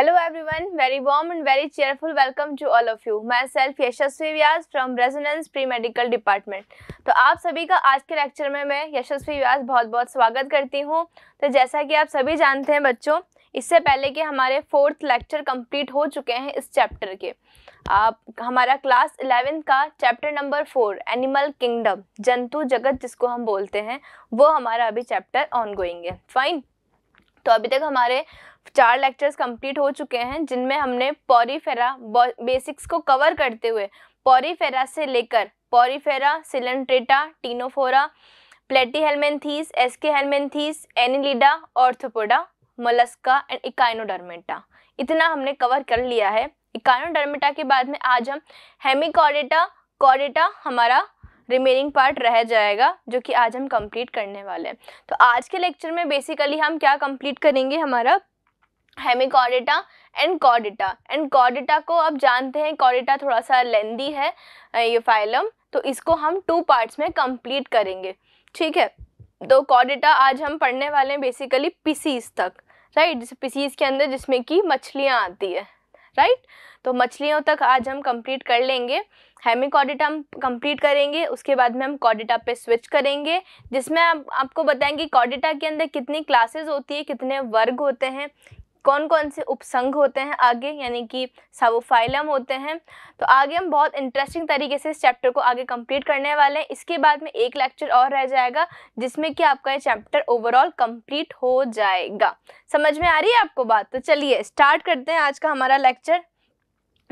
Everyone very very and very cheerful welcome to all of you you. Self Yashasvi Vyas from Resonance pre medical department तो आप सभी का आज के लेक्चर में मैं यशस्वी व्यास बहुत बहुत स्वागत करती हूँ तो जैसा कि आप सभी जानते हैं बच्चों इससे पहले कि हमारे फोर्थ लेक्चर कंप्लीट हो चुके हैं इस चैप्टर के आप हमारा क्लास इलेवेंथ का chapter number four animal kingdom जंतु जगत जिसको हम बोलते हैं वो हमारा अभी चैप्टर ऑन गोइंग है फाइन तो अभी तक हमारे चार लेक्चर्स कंप्लीट हो चुके हैं जिनमें हमने पॉरीफेरा बेसिक्स को कवर करते हुए पॉरीफेरा से लेकर Porifera Coelenterata Ctenophora Platyhelminthes Aschelminthes Annelida Arthropoda Mollusca and Echinodermata इतना हमने कवर कर लिया है इकाइनोडर्मेटा के बाद में आज हम हेमिकॉडेटा कॉडेटा हमारा रिमेनिंग पार्ट रह जाएगा जो कि आज हम कंप्लीट करने वाले हैं तो आज के लेक्चर में बेसिकली हम क्या कंप्लीट करेंगे हमारा हेमिकॉडिटा एंड कॉडिटा एंड कॉडिटा को आप जानते हैं कॉडिटा थोड़ा सा लेंदी है ये फाइलम तो इसको हम टू पार्ट्स में कंप्लीट करेंगे ठीक है तो कॉडिटा आज हम पढ़ने वाले हैं बेसिकली पिसीज तक राइट जिस पिसीज के अंदर जिसमें कि मछलियाँ आती है राइट तो मछलियों तक आज हम कंप्लीट कर लेंगे हेमिकॉडिटा हम कंप्लीट करेंगे उसके बाद में हम कॉडिटा पे स्विच करेंगे जिसमें आप, आपको बताएंगे कॉडिटा के अंदर कितनी क्लासेस होती है कितने वर्ग होते हैं कौन कौन से उपसंग होते हैं आगे यानी कि सावोफाइलम होते हैं तो आगे हम बहुत इंटरेस्टिंग तरीके से इस चैप्टर को आगे कंप्लीट करने वाले हैं इसके बाद में एक लेक्चर और रह जाएगा जिसमें कि आपका ये चैप्टर ओवरऑल कंप्लीट हो जाएगा समझ में आ रही है आपको बात तो चलिए स्टार्ट करते हैं आज का हमारा लेक्चर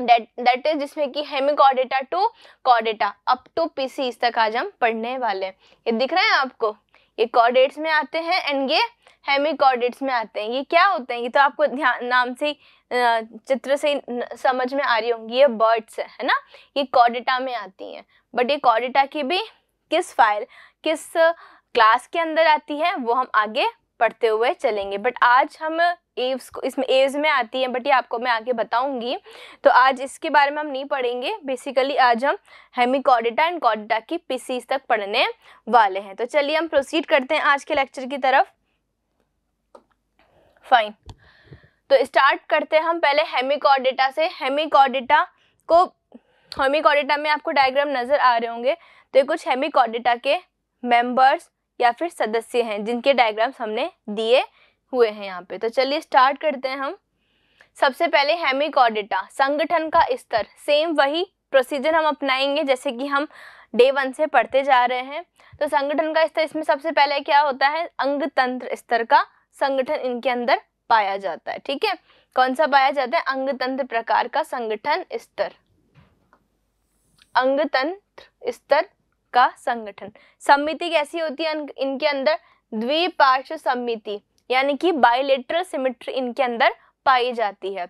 that इज जिसमें कि हेमिकॉडेटा टू कॉडेटा अप टू इस तक आज हम पढ़ने वाले हैं ये दिख रहा है आपको ये कॉर्डेट्स में आते हैं एंड ये हेमी कॉर्डेट्स में आते हैं ये क्या होते हैं ये तो आपको ध्यान नाम से चित्र से समझ में आ रही होंगी ये बर्ड्स है, है ना ये कॉर्डेटा में आती हैं बट ये कॉर्डेटा की भी किस फाइल किस क्लास के अंदर आती है वो हम आगे पढ़ते हुए चलेंगे बट आज हम एव्स को इसमें एव्स में आती है बट ये आपको मैं आगे बताऊंगी तो आज इसके बारे में हम नहीं पढ़ेंगे बेसिकली आज हम हेमिकॉडिटा एंड कॉडिटा की पीसीस तक पढ़ने वाले हैं तो चलिए हम प्रोसीड करते हैं आज के लेक्चर की तरफ फाइन तो स्टार्ट करते हैं हम पहले हेमिकॉडिटा से हेमिकॉडिटा को हेमिकॉडिटा में आपको डायग्राम नज़र आ रहे होंगे तो ये कुछ हेमिकॉडिटा के मेंबर्स या फिर सदस्य हैं जिनके डायग्राम्स हमने दिए हुए हैं यहाँ पे तो चलिए स्टार्ट करते हैं हम सबसे पहले हेमिकॉडिटा संगठन का स्तर सेम वही प्रोसीजर हम अपनाएंगे जैसे कि हम डे वन से पढ़ते जा रहे हैं तो संगठन का स्तर इसमें सबसे पहले क्या होता है अंग तंत्र स्तर का संगठन इनके अंदर पाया जाता है ठीक है कौन सा पाया जाता है अंगतंत्र प्रकार का संगठन स्तर अंग तंत्र स्तर का संगठन समिति कैसी होती है इनके अंदर द्विपार्श्व समिति यानी कि बायोलेट्रल सिमेट्री इनके अंदर पाई जाती है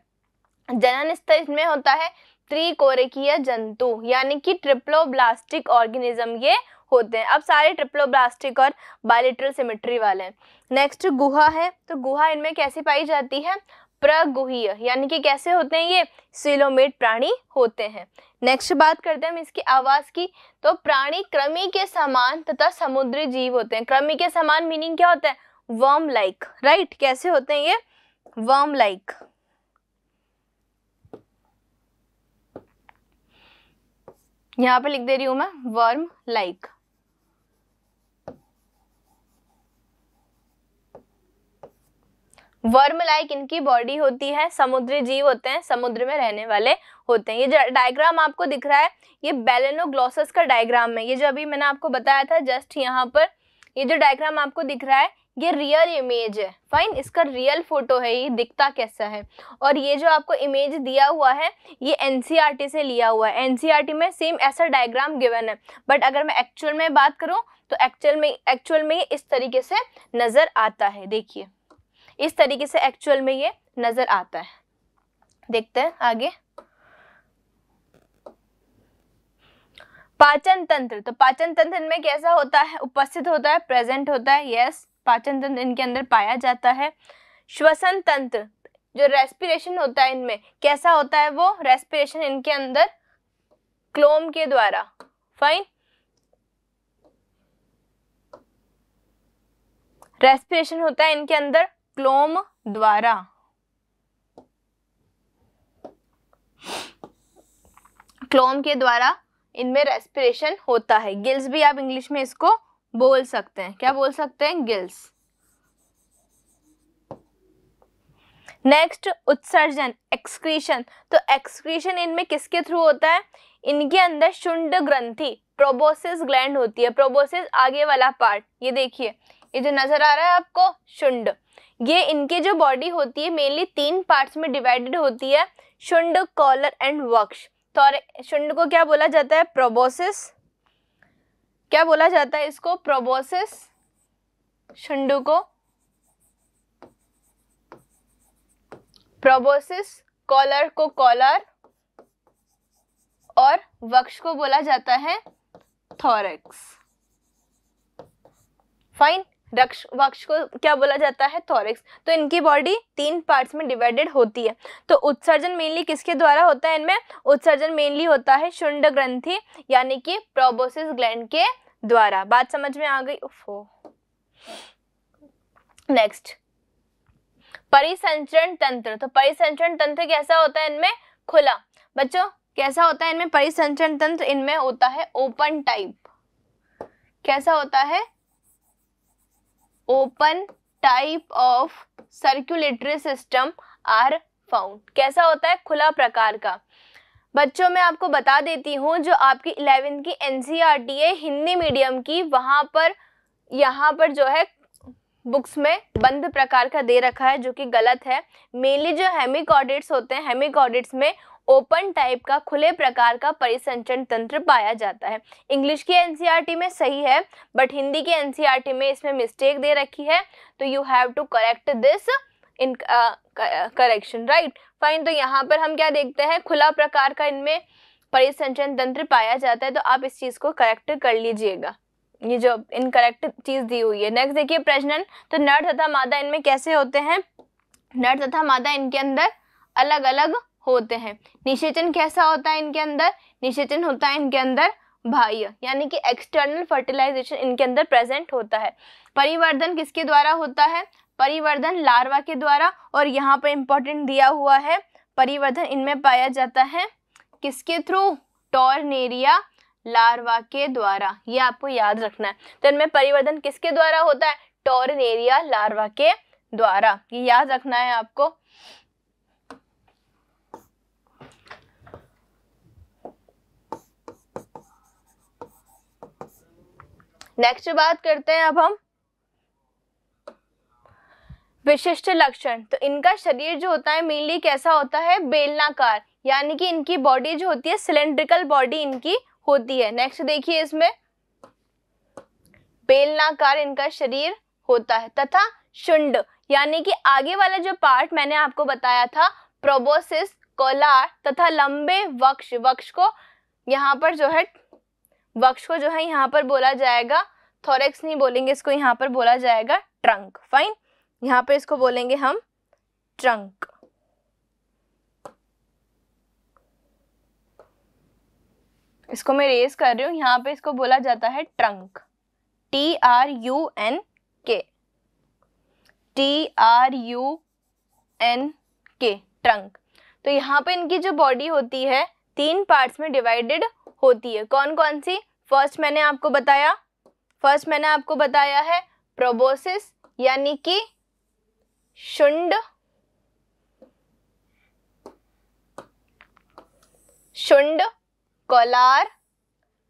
जनन स्तर इसमें होता है त्रिकोरकीय जंतु यानी कि ट्रिप्लोब्लास्टिक ऑर्गेनिज्म ये होते हैं अब सारे ट्रिप्लोब्लास्टिक और बायोलेट्रल सिमेट्री वाले हैं नेक्स्ट गुहा है तो गुहा इनमें कैसे पाई जाती है प्रगुहीय यानी कि कैसे होते हैं ये सिलोमेट प्राणी होते हैं नेक्स्ट बात करते हैं हम इसकी आवास की तो प्राणी कृमि के समान तथा समुद्री जीव होते हैं कृमि के समान मीनिंग क्या होता है वर्म लाइक राइट कैसे होते हैं ये वर्म लाइक यहां पे लिख दे रही हूं मैं वर्म लाइक वर्म लाइक इनकी बॉडी होती है समुद्री जीव होते हैं समुद्र में रहने वाले होते हैं ये डायग्राम आपको दिख रहा है ये बेलेनोग्लॉसस का डायग्राम है ये जो अभी मैंने आपको बताया था जस्ट यहाँ पर ये जो डायग्राम आपको दिख रहा है ये रियल इमेज है फाइन इसका रियल फ़ोटो है ये दिखता कैसा है और ये जो आपको इमेज दिया हुआ है ये एन e से लिया हुआ है एन e में सेम ऐसा डायग्राम गिवन है बट अगर मैं एक्चुअल में बात करूँ तो एक्चुअल में एक्चुअल में ये इस तरीके से नज़र आता है देखिए इस तरीके से एक्चुअल में ये नज़र आता है देखते हैं आगे पाचन तंत्र तो पाचन तंत्र में कैसा होता है उपस्थित होता है प्रेजेंट होता है यस yes. पाचन तंत्र इनके अंदर पाया जाता है श्वसन तंत्र जो रेस्पिरेशन होता है इनमें कैसा होता है वो रेस्पिरेशन इनके अंदर क्लोम के द्वारा फाइन रेस्पिरेशन होता है इनके अंदर क्लोम द्वारा क्लोम के द्वारा इनमें रेस्पिरेशन होता है गिल्स भी आप इंग्लिश में इसको बोल सकते हैं क्या बोल सकते हैं गिल्स नेक्स्ट उत्सर्जन एक्सक्रीशन तो एक्सक्रीशन इनमें किसके थ्रू होता है इनके अंदर शुंड ग्रंथि प्रोबोसिस ग्लैंड होती है प्रोबोसिस आगे वाला पार्ट ये देखिए ये जो नजर आ रहा है आपको शुंड ये इनके जो बॉडी होती है मेनली तीन पार्ट्स में डिवाइडेड होती है शुंड कॉलर एंड वक्ष तो शुंड को क्या बोला जाता है प्रोबोसिस क्या बोला जाता है इसको प्रोबोसिस शंडू को प्रोबोसिस कॉलर को कॉलर और वक्ष को बोला जाता है थॉरेक्स फाइन वक्ष को क्या बोला जाता है थॉरिक्स तो इनकी बॉडी तीन पार्ट्स में डिवाइडेड होती है तो उत्सर्जन मेनली किसके द्वारा होता है इनमें उत्सर्जन मेनली होता है शुंड ग्रंथि यानी कि प्रोबोसिस ग्लैंड के द्वारा बात समझ में आ गई ओफो नेक्स्ट परिसंचरण तंत्र तो परिसंचरण तंत्र कैसा होता है इनमें खुला बच्चों कैसा होता है इनमें परिसंचरण तंत्र इनमें होता है ओपन टाइप कैसा होता है open type of circulatory system are found कैसा होता है खुला प्रकार का बच्चों मैं आपको बता देती हूँ जो आपकी इलेवेंथ की एन है e हिंदी मीडियम की वहाँ पर यहाँ पर जो है बुक्स में बंद प्रकार का दे रखा है जो कि गलत है मेनली जो हेमिकॉडिट्स होते हैं हेमिकॉडिट्स में ओपन टाइप का खुले प्रकार का परिसंचरण तंत्र पाया जाता है इंग्लिश की एनसीईआरटी e में सही है बट हिंदी की एनसीईआरटी e में इसमें मिस्टेक दे रखी है तो you have to correct this in correction right fine तो यहाँ पर हम क्या देखते हैं खुला प्रकार का इनमें परिसंचरण तंत्र पाया जाता है तो आप इस चीज़ को करेक्ट कर लीजिएगा ये जो इनकरेक्ट चीज़ दी हुई है नेक्स्ट देखिए प्रजनन तो नर तथा मादा इनमें कैसे होते हैं नर तथा मादा इनके अंदर अलग अलग होते हैं निषेचन कैसा होता है इनके अंदर निषेचन होता है इनके अंदर बाह्य यानी कि एक्सटर्नल फर्टिलाइजेशन इनके अंदर प्रेजेंट होता है परिवर्धन किसके द्वारा होता है परिवर्धन लार्वा के द्वारा और यहाँ पर इम्पोर्टेंट दिया हुआ है परिवर्धन इनमें पाया जाता है किसके थ्रू टॉर्नेरिया लार्वा के द्वारा ये आपको याद रखना है तो इनमें परिवर्धन किसके द्वारा होता है टॉर्नेरिया लार्वा के द्वारा ये याद रखना है आपको नेक्स्ट बात करते हैं अब हम विशिष्ट लक्षण तो इनका शरीर जो होता है मेनली कैसा होता है बेलनाकार यानी कि इनकी बॉडी जो होती है सिलेंड्रिकल बॉडी इनकी होती है नेक्स्ट देखिए इसमें बेलनाकार इनका शरीर होता है तथा शुंड यानी कि आगे वाला जो पार्ट मैंने आपको बताया था प्रोबोसिस कोलार तथा लंबे वक्ष वक्ष को यहाँ पर जो है वक्ष को जो है यहाँ पर बोला जाएगा थोरेक्स नहीं बोलेंगे इसको यहाँ पर बोला जाएगा ट्रंक फाइन यहाँ पर इसको बोलेंगे हम ट्रंक इसको मैं रेस कर रही हूँ यहाँ पे इसको बोला जाता है trunk T R U N K T R U N K trunk तो यहाँ पे इनकी जो बॉडी होती है तीन पार्ट्स में डिवाइडेड होती है कौन कौन सी फर्स्ट मैंने आपको बताया फर्स्ट मैंने आपको बताया है प्रोबोसिस यानी कि शुंड शुंड कोलार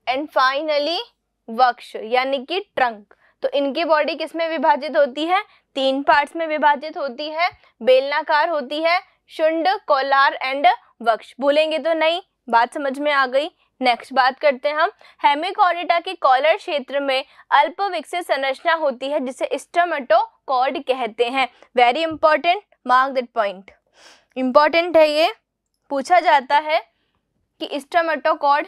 एंड फाइनली वक्ष यानी कि ट्रंक तो इनकी बॉडी किसमें विभाजित होती है तीन पार्ट्स में विभाजित होती है बेलनाकार होती है शुंड कोलार एंड वक्ष भूलेंगे तो नहीं बात समझ में आ गई नेक्स्ट बात करते हैं हम हेमिकॉरिटा के कॉलर क्षेत्र में अल्प विकसित संरचना होती है जिसे स्टमेटो कॉर्ड कहते हैं very important mark that point important है ये पूछा जाता है कि स्टमेटो कॉर्ड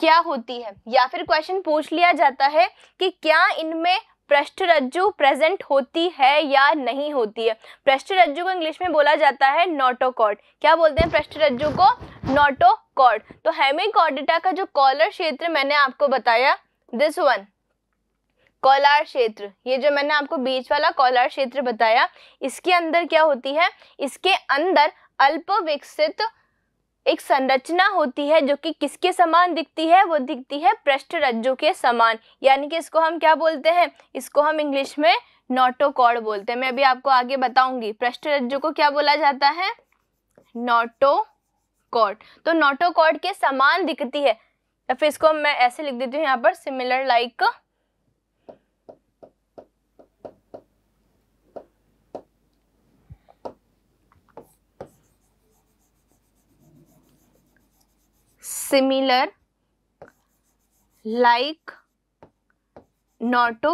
क्या होती है या फिर क्वेश्चन पूछ लिया जाता है कि क्या इनमें रज्जु प्रेजेंट होती है या नहीं होती है रज्जु को इंग्लिश में बोला जाता है नोटोकॉर्ड क्या बोलते हैं रज्जु को नोटोकॉर्ड तो हेमिकॉर्डिटा का जो कॉलर क्षेत्र मैंने आपको बताया दिस वन कॉलार क्षेत्र ये जो मैंने आपको बीच वाला कॉलार क्षेत्र बताया इसके अंदर क्या होती है इसके अंदर अल्प विकसित एक संरचना होती है जो कि किसके समान दिखती है वो दिखती है पृष्ठ रज्जु के समान यानी कि इसको हम क्या बोलते हैं इसको हम इंग्लिश में नोटोकॉर्ड बोलते हैं मैं अभी आपको आगे बताऊंगी पृष्ठ रज्जु को क्या बोला जाता है नोटोकॉर्ड तो नोटोकॉर्ड के समान दिखती है या फिर इसको मैं ऐसे लिख देती हूँ यहाँ पर similar like like similar like not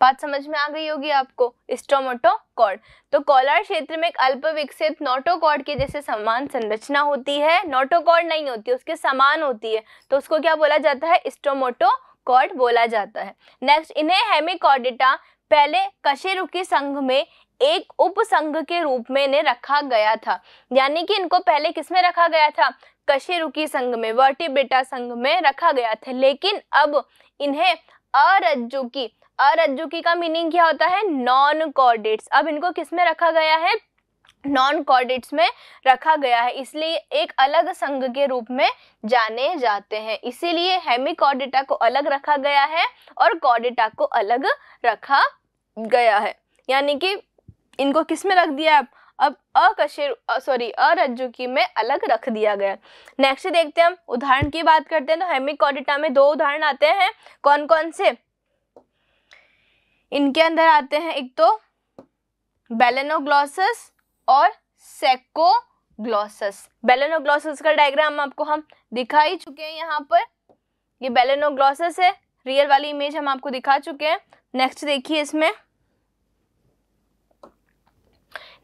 बात समझ में आ गई होगी आपको स्टोमोटोकॉर्ड तो कॉलर क्षेत्र में एक अल्प विकसित नोटोकॉर्ड के जैसे समान संरचना होती है नोटोकॉर्ड नहीं होती उसके समान होती है तो उसको क्या बोला जाता है स्टोमोटोकॉर्ड बोला जाता है नेक्स्ट इन्हें हेमिकॉर्डिटा पहले कशेरुकी संघ में एक उपसंघ के रूप में इन्हें रखा गया था यानी कि इनको पहले किसमें रखा गया था कशेरुकी संघ में वर्टिब्रेटा संघ में रखा गया था लेकिन अब इन्हें अरज्जुकी अरज्जुकी का मीनिंग क्या होता है नॉन कॉर्डेट्स अब इनको किसमें रखा गया है नॉन कॉर्डेट्स में रखा गया है इसलिए एक अलग संघ के रूप में जाने जाते हैं इसीलिए हेमी कॉर्डेटा को अलग रखा गया है और कॉर्डेटा को अलग रखा गया है यानी कि इनको किस में रख दिया आप अब अकशेर सॉरी अरज्जु की में अलग रख दिया गया नेक्स्ट देखते हैं हम उदाहरण की बात करते हैं तो हेमिक कॉडिटा में दो उदाहरण आते हैं कौन कौन से इनके अंदर आते हैं एक तो बेलेनोग्लॉसस और सेकोग्लॉसस बेलेनोग्लॉसस का डायग्राम आपको हम दिखा ही चुके हैं यहाँ पर ये बेलेनोग्लॉसस है रियल वाली इमेज हम आपको दिखा चुके हैं नेक्स्ट देखिए इसमें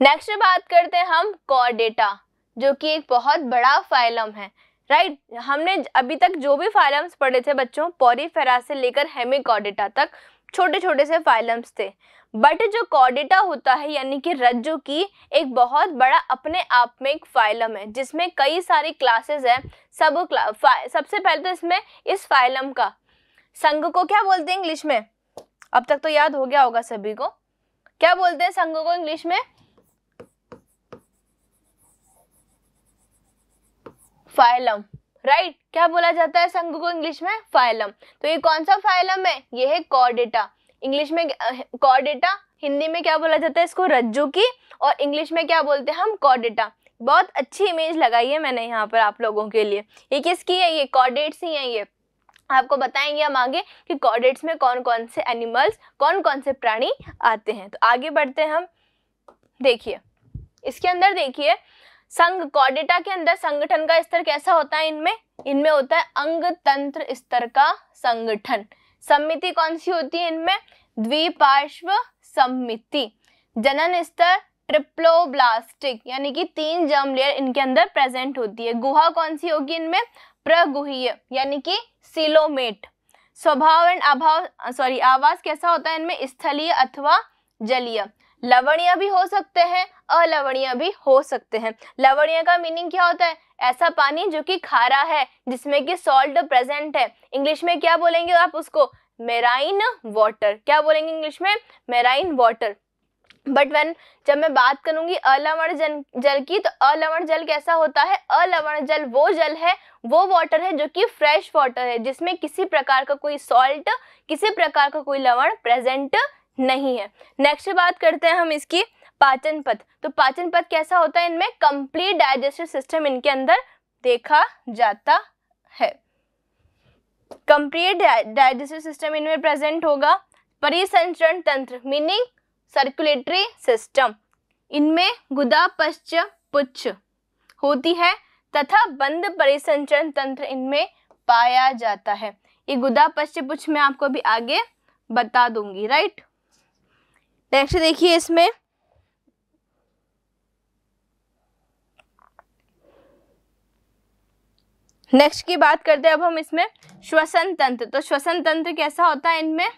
नेक्स्ट बात करते हैं हम डेटा जो कि एक बहुत बड़ा फाइलम है राइट right? हमने अभी तक जो भी फाइलम्स पढ़े थे बच्चों पॉरीफेरा से लेकर कॉडेटा तक छोटे छोटे से फाइलम्स थे बट जो कॉडेटा होता है यानी कि रज्जु की एक बहुत बड़ा अपने आप में एक फाइलम है जिसमें कई सारी क्लासेस हैं सब सबसे पहले तो इसमें इस फाइलम का संघ को क्या बोलते हैं इंग्लिश में अब तक तो याद हो गया होगा सभी को क्या बोलते हैं संघ को इंग्लिश में फाइलम राइट right. क्या बोला जाता है संघ को इंग्लिश में फाइलम तो ये कौन सा फाइलम है ये है कॉर्डेटा इंग्लिश में कॉर्डेटा हिंदी में क्या बोला जाता है इसको रज्जू की और इंग्लिश में क्या बोलते हैं हम कॉर्डेटा बहुत अच्छी इमेज लगाई है मैंने यहाँ पर आप लोगों के लिए ये किसकी है ये कॉर्डेट्स ही हैं ये आपको बताएंगे हम आगे कि कॉर्डेट्स में कौन कौन से एनिमल्स कौन कौन से प्राणी आते हैं तो आगे बढ़ते हैं हम देखिए इसके अंदर देखिए संघ कॉडेटा के अंदर संगठन का स्तर कैसा होता है इनमें इनमें होता है अंग तंत्र स्तर का संगठन समिति कौन सी होती है इनमें द्विपार्श्व समिति जनन स्तर ट्रिप्लोब्लास्टिक यानी कि तीन जर्म लेयर इनके अंदर प्रेजेंट होती है गुहा कौन सी होगी इनमें प्रगुहीय यानी कि सिलोमेट स्वभाव एंड अभाव सॉरी आवास कैसा होता है इनमें स्थलीय अथवा जलीय लवणीय भी हो सकते हैं अलवणीय भी हो सकते हैं लवणीय का मीनिंग क्या होता है ऐसा पानी जो कि खारा है जिसमें कि सॉल्ट प्रेजेंट है इंग्लिश में क्या बोलेंगे आप उसको मेराइन वाटर क्या बोलेंगे इंग्लिश में मेराइन वाटर बट वेन जब मैं बात करूंगी अलवण जल जल की तो अलवण जल कैसा होता है अलवण जल वो जल है वो वाटर है जो कि फ्रेश वाटर है जिसमें किसी प्रकार का कोई सॉल्ट किसी प्रकार का कोई लवण प्रेजेंट नहीं है नेक्स्ट बात करते हैं हम इसकी पाचन पथ तो पाचन पथ कैसा होता है इनमें कंप्लीट डाइजेस्टिव सिस्टम इनके अंदर देखा जाता है कंप्लीट डाइजेस्टिव सिस्टम इनमें प्रेजेंट होगा परिसंचरण तंत्र मीनिंग सर्कुलेटरी सिस्टम इनमें गुदा पश्च पुच्छ होती है तथा बंद परिसंचरण तंत्र इनमें पाया जाता है ये गुदा पश्च पुच्छ मैं आपको भी आगे बता दूंगी राइट नेक्स्ट देखिए इसमें नेक्स्ट की बात करते हैं अब हम इसमें श्वसन तंत्र तो श्वसन तंत्र कैसा होता है इनमें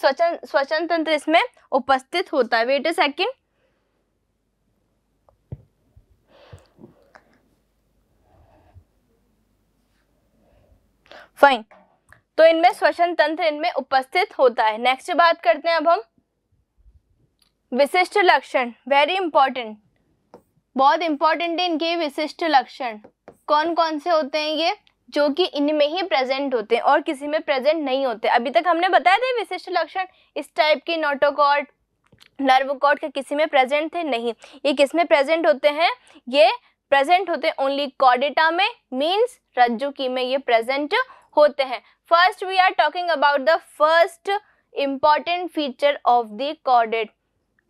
स्वचन स्वचन तंत्र इसमें उपस्थित होता है वेट ए सेकेंड फाइन तो इनमें श्वसन तंत्र इनमें उपस्थित होता है नेक्स्ट बात करते हैं अब हम विशिष्ट लक्षण वेरी इंपॉर्टेंट बहुत इंपॉर्टेंट है इनके विशिष्ट लक्षण कौन कौन से होते हैं ये जो कि इनमें ही प्रेजेंट होते हैं और किसी में प्रेजेंट नहीं होते अभी तक हमने बताया था विशिष्ट लक्षण इस टाइप के नोटोकॉट कॉर्ड के किसी में प्रेजेंट थे नहीं ये किस में प्रेजेंट होते हैं ये प्रेजेंट होते हैं ओनली कॉडेटा में मीन्स रज्जु की में ये प्रेजेंट होते हैं first we are talking about the first important feature of the कॉडेट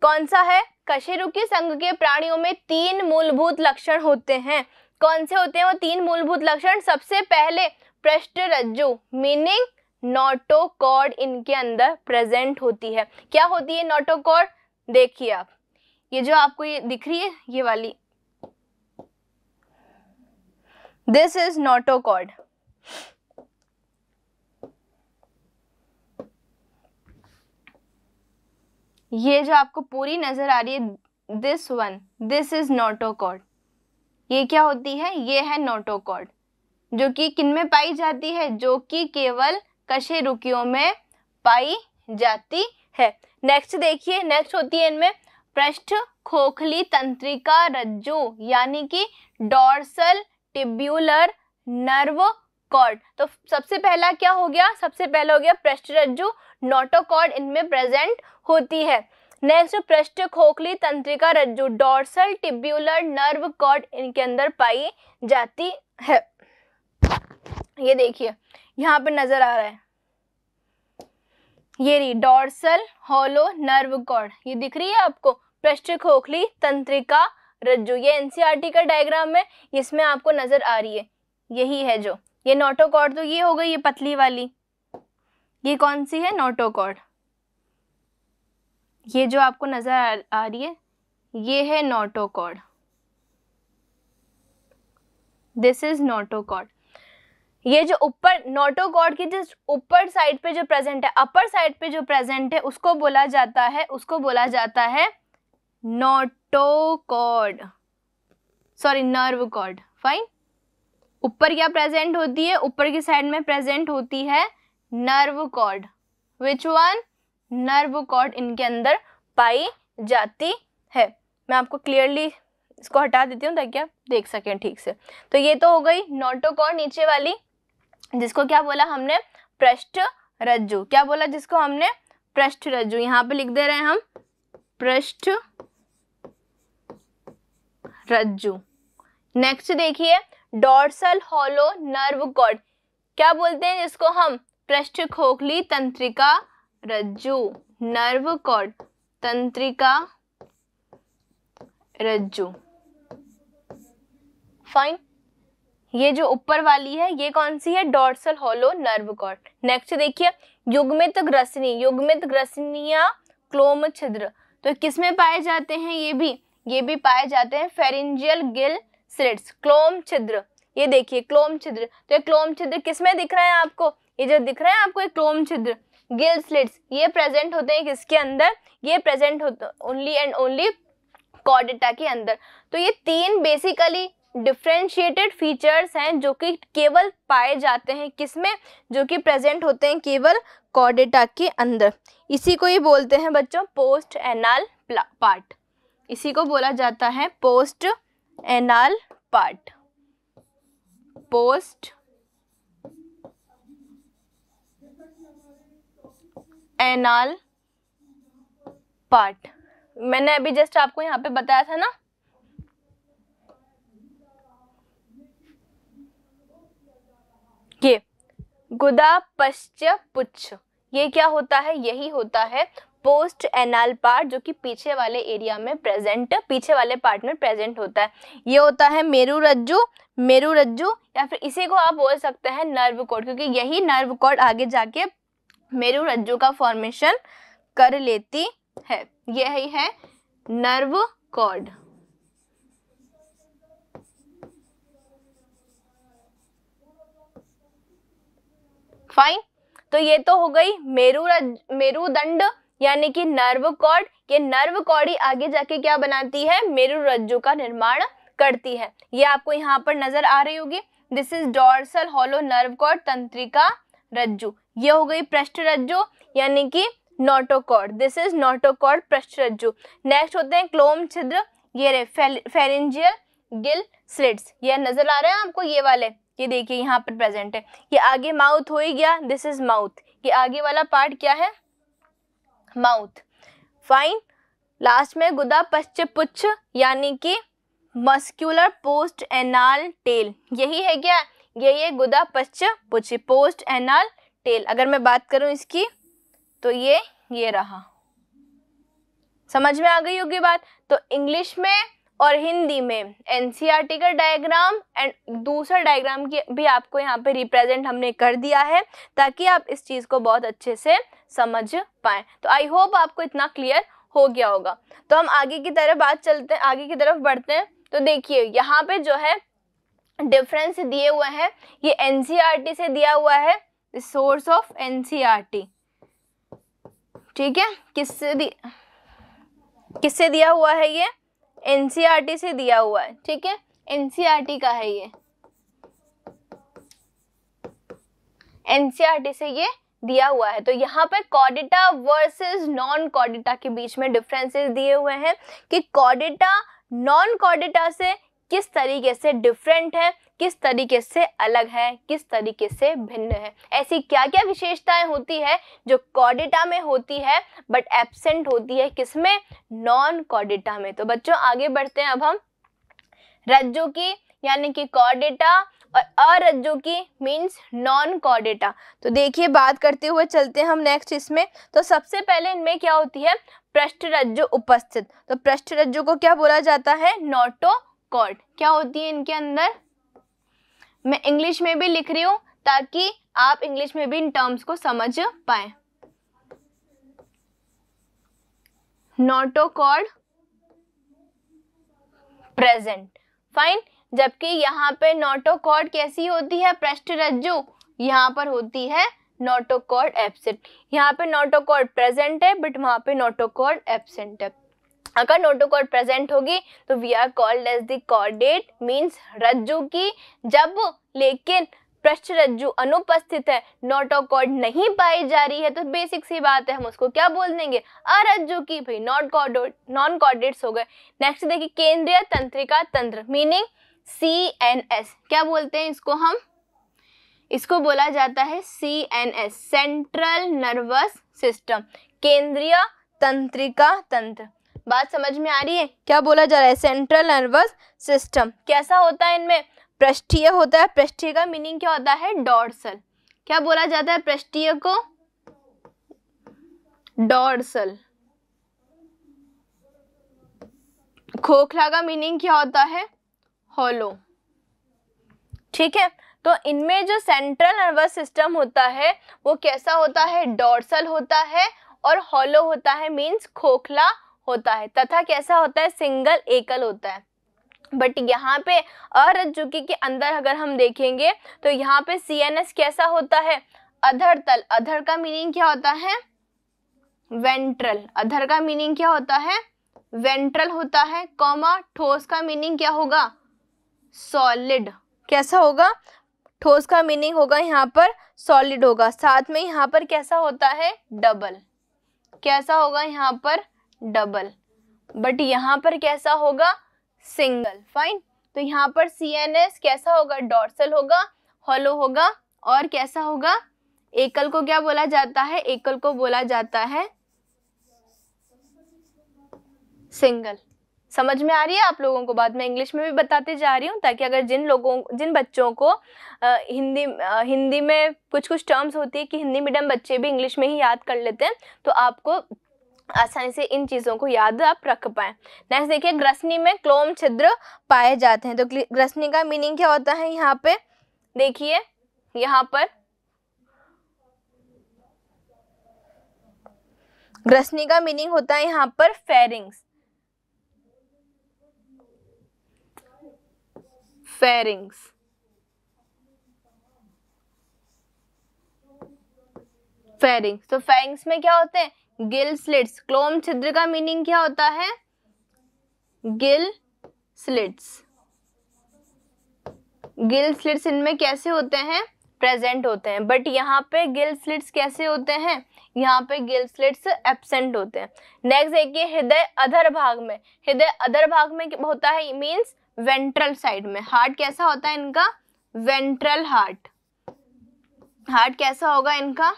कौन सा है कशेरुकी संघ के प्राणियों में तीन मूलभूत लक्षण होते हैं कौन से होते हैं वो तीन मूलभूत लक्षण सबसे पहले पृष्ठ रज्जु मीनिंग नोटोकॉर्ड इनके अंदर प्रेजेंट होती है क्या होती है नोटोकॉर्ड देखिए आप ये जो आपको ये दिख रही है ये वाली दिस इज नोटोकॉर्ड ये जो आपको पूरी नजर आ रही है this one this is notochord ये क्या होती है ये है नोटोकॉर्ड जो कि किन में पाई जाती है जो कि केवल कशे रुकियों में पाई जाती है नेक्स्ट देखिए नेक्स्ट होती है इनमें पृष्ठ खोखली तंत्रिका रज्जु यानी कि डॉर्सल टिब्यूलर नर्व कॉर्ड तो सबसे पहला क्या हो गया सबसे पहला हो गया पृष्ठ रज्जु नोटोकॉर्ड इनमें प्रेजेंट होती है नेक्स्ट पृष्ठ खोखली तंत्रिका रज्जु डॉर्सल टिब्यूलर नर्व कॉर्ड इनके अंदर पाई जाती है ये देखिए यहाँ पर नजर आ रहा है ये रही डॉर्सल होलो नर्व कॉर्ड ये दिख रही है आपको पृष्ठ खोखली तंत्रिका रज्जु ये एनसीईआरटी e का डायग्राम है इसमें आपको नजर आ रही है यही है जो ये नोटोकॉर्ड तो ये हो गई ये पतली वाली ये कौन सी है नोटोकॉर्ड ये जो आपको नज़र आ रही है ये है नोटोकॉड दिस इज नोटोकॉड ये जो ऊपर नोटोकॉड की जिस ऊपर साइड पे जो प्रेजेंट है अपर साइड पे जो प्रेजेंट है उसको बोला जाता है उसको बोला जाता है notochord sorry nerve cord fine ऊपर क्या प्रेजेंट होती है ऊपर की साइड में प्रेजेंट होती है nerve cord which one nerve cord इनके अंदर पाई जाती है मैं आपको क्लियरली इसको हटा देती हूँ ताकि आप देख सकें ठीक से तो ये तो हो गई नोटोकॉर्ड नीचे वाली जिसको क्या बोला हमने पृष्ठ रज्जु क्या बोला जिसको हमने पृष्ठ रज्जु यहाँ पे लिख दे रहे हैं हम पृष्ठ रज्जु नेक्स्ट देखिए डॉर्सल हॉलो नर्व कॉर्ड क्या बोलते हैं जिसको हम पृष्ठ खोखली तंत्रिका रज्जु नर्व कॉर्ड तंत्रिका रज्जु फाइन ये जो ऊपर वाली है ये कौन सी है dorsal hollow nerve cord next देखिए युग्मित ग्रसनी युग्मित ग्रसनिया क्लोम छिद्र तो किसमें पाए जाते हैं ये भी ये भी पाए जाते हैं फेरिंजियल गिल स्लिट्स क्लोम छिद्र ये देखिए क्लोम छिद्र तो ये क्लोम छिद्र किसमें दिख रहा है आपको ये जो दिख रहा है आपको ये क्लोम छिद्र गिल स्लिट्स ये प्रेजेंट होते हैं किसके अंदर ये प्रेजेंट होते ओनली एंड ओनली कॉडेटा के अंदर तो ये तीन बेसिकली डिफ्रेंशिएटेड फीचर्स हैं जो कि केवल पाए जाते हैं किसमें जो कि प्रेजेंट होते हैं केवल कॉडेटा के अंदर इसी को ही बोलते हैं बच्चों पोस्ट एनाल पार्ट इसी को बोला जाता है post anal part post anal part मैंने अभी जस्ट आपको यहाँ पे बताया था ना ये गुदा पश्च पुच्छ ये क्या होता है यही होता है पोस्ट एनाल पार्ट जो कि पीछे वाले एरिया में प्रेजेंट पीछे वाले पार्ट में प्रेजेंट होता है ये होता है मेरु रज्जु मेरु रज्जु या फिर इसी को आप बोल सकते हैं नर्व कोड क्योंकि यही नर्व कोड आगे जाके मेरु रज्जु का फॉर्मेशन कर लेती है यही है नर्व कॉर्ड फाइन तो ये तो हो गई मेरु मेरुदंड यानी कि नर्व कॉर्ड ये नर्व कॉर्ड ही आगे जाके क्या बनाती है मेरु रज्जु का निर्माण करती है ये आपको यहाँ पर नजर आ रही होगी this is dorsal hollow nerve cord तंत्रिका रज्जु ये हो गई पृष्ठ रज्जु यानी कि नोटोकॉर्ड दिस इज नोटोकॉर्ड पृष्ठ रज्जु नेक्स्ट होते हैं क्लोम छिद्र ये रहे फेरेंजियल गिल स्लिट्स ये नजर आ रहे हैं आपको ये वाले ये देखिए यहाँ पर प्रेजेंट है ये आगे माउथ हो ही गया दिस इज माउथ ये आगे वाला पार्ट क्या है माउथ फाइन लास्ट में गुदा पश्चपुच्छ यानी कि मस्क्यूलर पोस्ट एनाल टेल यही है क्या ये ये गुदा पश्च पुछी पोस्ट एनाल टेल अगर मैं बात करूं इसकी तो ये ये रहा समझ में आ गई होगी बात तो इंग्लिश में और हिंदी में एन e का डायग्राम एंड दूसरा डायग्राम की भी आपको यहाँ पे रिप्रेजेंट हमने कर दिया है ताकि आप इस चीज़ को बहुत अच्छे से समझ पाए तो आई होप आपको इतना क्लियर हो गया होगा तो हम आगे की तरफ बात चलते हैं आगे की तरफ बढ़ते हैं तो देखिए यहाँ पे जो है डिफरेंस दिए हुए हैं ये एनसीईआरटी e से दिया हुआ है सोर्स ऑफ एन ठीक है किससे दी किससे दिया हुआ है ये एन e से दिया हुआ है ठीक है एन e का है ये एन से ये दिया हुआ है तो यहाँ पे कॉडिटा वर्सेस नॉन कॉडिटा के बीच में डिफरेंसेस दिए हुए हैं कि कॉडिटा नॉन कॉडिटा से किस तरीके से डिफरेंट है किस तरीके से अलग है किस तरीके से भिन्न है ऐसी क्या क्या विशेषताएं होती है जो कॉडिटा में होती है बट एबसेंट होती है किसमें नॉन कॉडिटा में तो बच्चों आगे बढ़ते हैं अब हम रज्जु की यानी कि कॉडेटा और अरज्जु की मीन्स नॉन कॉडेटा तो देखिए बात करते हुए चलते हैं हम नेक्स्ट इसमें तो सबसे पहले इनमें क्या होती है पृष्ठ रज्जु उपस्थित तो पृष्ठ रज्जु को क्या बोला जाता है नोटो कॉर्ड क्या होती है इनके अंदर मैं इंग्लिश में भी लिख रही हूँ ताकि आप इंग्लिश में भी इन टर्म्स को समझ पाए नोटोकॉर्ड प्रेजेंट फाइन जबकि यहाँ पे नोटोकॉर्ड कैसी होती है पृष्ठ रज्जु यहाँ पर होती है नोटोकॉर्ड एब्सेंट यहाँ पे नोटोकॉर्ड प्रेजेंट है बट वहां पे नोटोकॉर्ड एब्सेंट है अगर नोटोकॉर्ड प्रेजेंट होगी तो we are called as the means रज्जु की जब लेकिन पृष्ठ रज्जु अनुपस्थित है नोटोकॉर्ड नहीं पाई जा रही है तो बेसिक सी बात है हम उसको क्या बोल देंगे अरज्जु की भाई नॉट कॉर्डोट नॉन कॉर्डेट्स हो गए नेक्स्ट देखिए केंद्रीय तंत्रिका तंत्र मीनिंग सी एन एस क्या बोलते हैं इसको हम इसको बोला जाता है C N S central nervous system केंद्रीय तंत्रिका तंत्र बात समझ में आ रही है क्या बोला जा रहा है सेंट्रल नर्वस सिस्टम कैसा होता है इनमें पृष्ठीय होता है पृष्ठीय का मीनिंग क्या होता है डॉर्सल क्या बोला जाता है पृष्ठीय को डॉर्सल खोखला का मीनिंग क्या होता है होलो ठीक है तो इनमें जो सेंट्रल नर्वस सिस्टम होता है वो कैसा होता है डॉर्सल होता है और हॉलो होता है मीन्स खोखला होता है तथा कैसा होता है सिंगल एकल होता है बट यहाँ पे अरज्जुकी के अंदर अगर हम देखेंगे तो यहाँ पे सी एन एस कैसा होता है अधर तल अधर का मीनिंग क्या होता है वेंट्रल अधर का मीनिंग क्या होता है वेंट्रल होता है कॉमा ठोस का मीनिंग क्या होगा सॉलिड कैसा होगा ठोस का मीनिंग होगा यहाँ पर सॉलिड होगा साथ में यहाँ पर कैसा होता है डबल कैसा होगा यहाँ पर डबल बट यहाँ पर कैसा होगा सिंगल फाइन तो यहाँ पर सी एन एस कैसा होगा डॉर्सल होगा हॉलो होगा और कैसा होगा एकल को क्या बोला जाता है एकल को बोला जाता है सिंगल समझ में आ रही है आप लोगों को बाद में इंग्लिश में भी बताते जा रही हूँ ताकि अगर जिन लोगों जिन बच्चों को आ, हिंदी आ, हिंदी में कुछ कुछ टर्म्स होती है कि हिंदी मीडियम बच्चे भी इंग्लिश में ही याद कर लेते हैं तो आपको आसानी से इन चीज़ों को याद आप रख पाए नेक्स्ट देखिए ग्रसनी में क्लोम छिद्र पाए जाते हैं तो ग्रसनी का मीनिंग क्या होता है यहाँ पे देखिए यहाँ पर ग्रसनी का मीनिंग होता है यहाँ पर फेरिंग्स फेरिंग्स फेरिंग्स तो फेरिंग्स में क्या होते हैं गिल स्लिट्स क्लोम छिद्र का मीनिंग क्या होता है गिल स्लिट्स गिल स्लिट्स इनमें कैसे होते हैं प्रेजेंट होते हैं बट यहाँ पे गिल स्लिट्स कैसे होते हैं यहाँ पे गिल स्लिट्स एबसेंट होते हैं नेक्स्ट देखिए हृदय अधर भाग में हृदय अधर भाग में होता है मीन्स वेंट्रल साइड में हार्ट कैसा होता है इनका वेंट्रल हार्ट हार्ट कैसा होगा इनका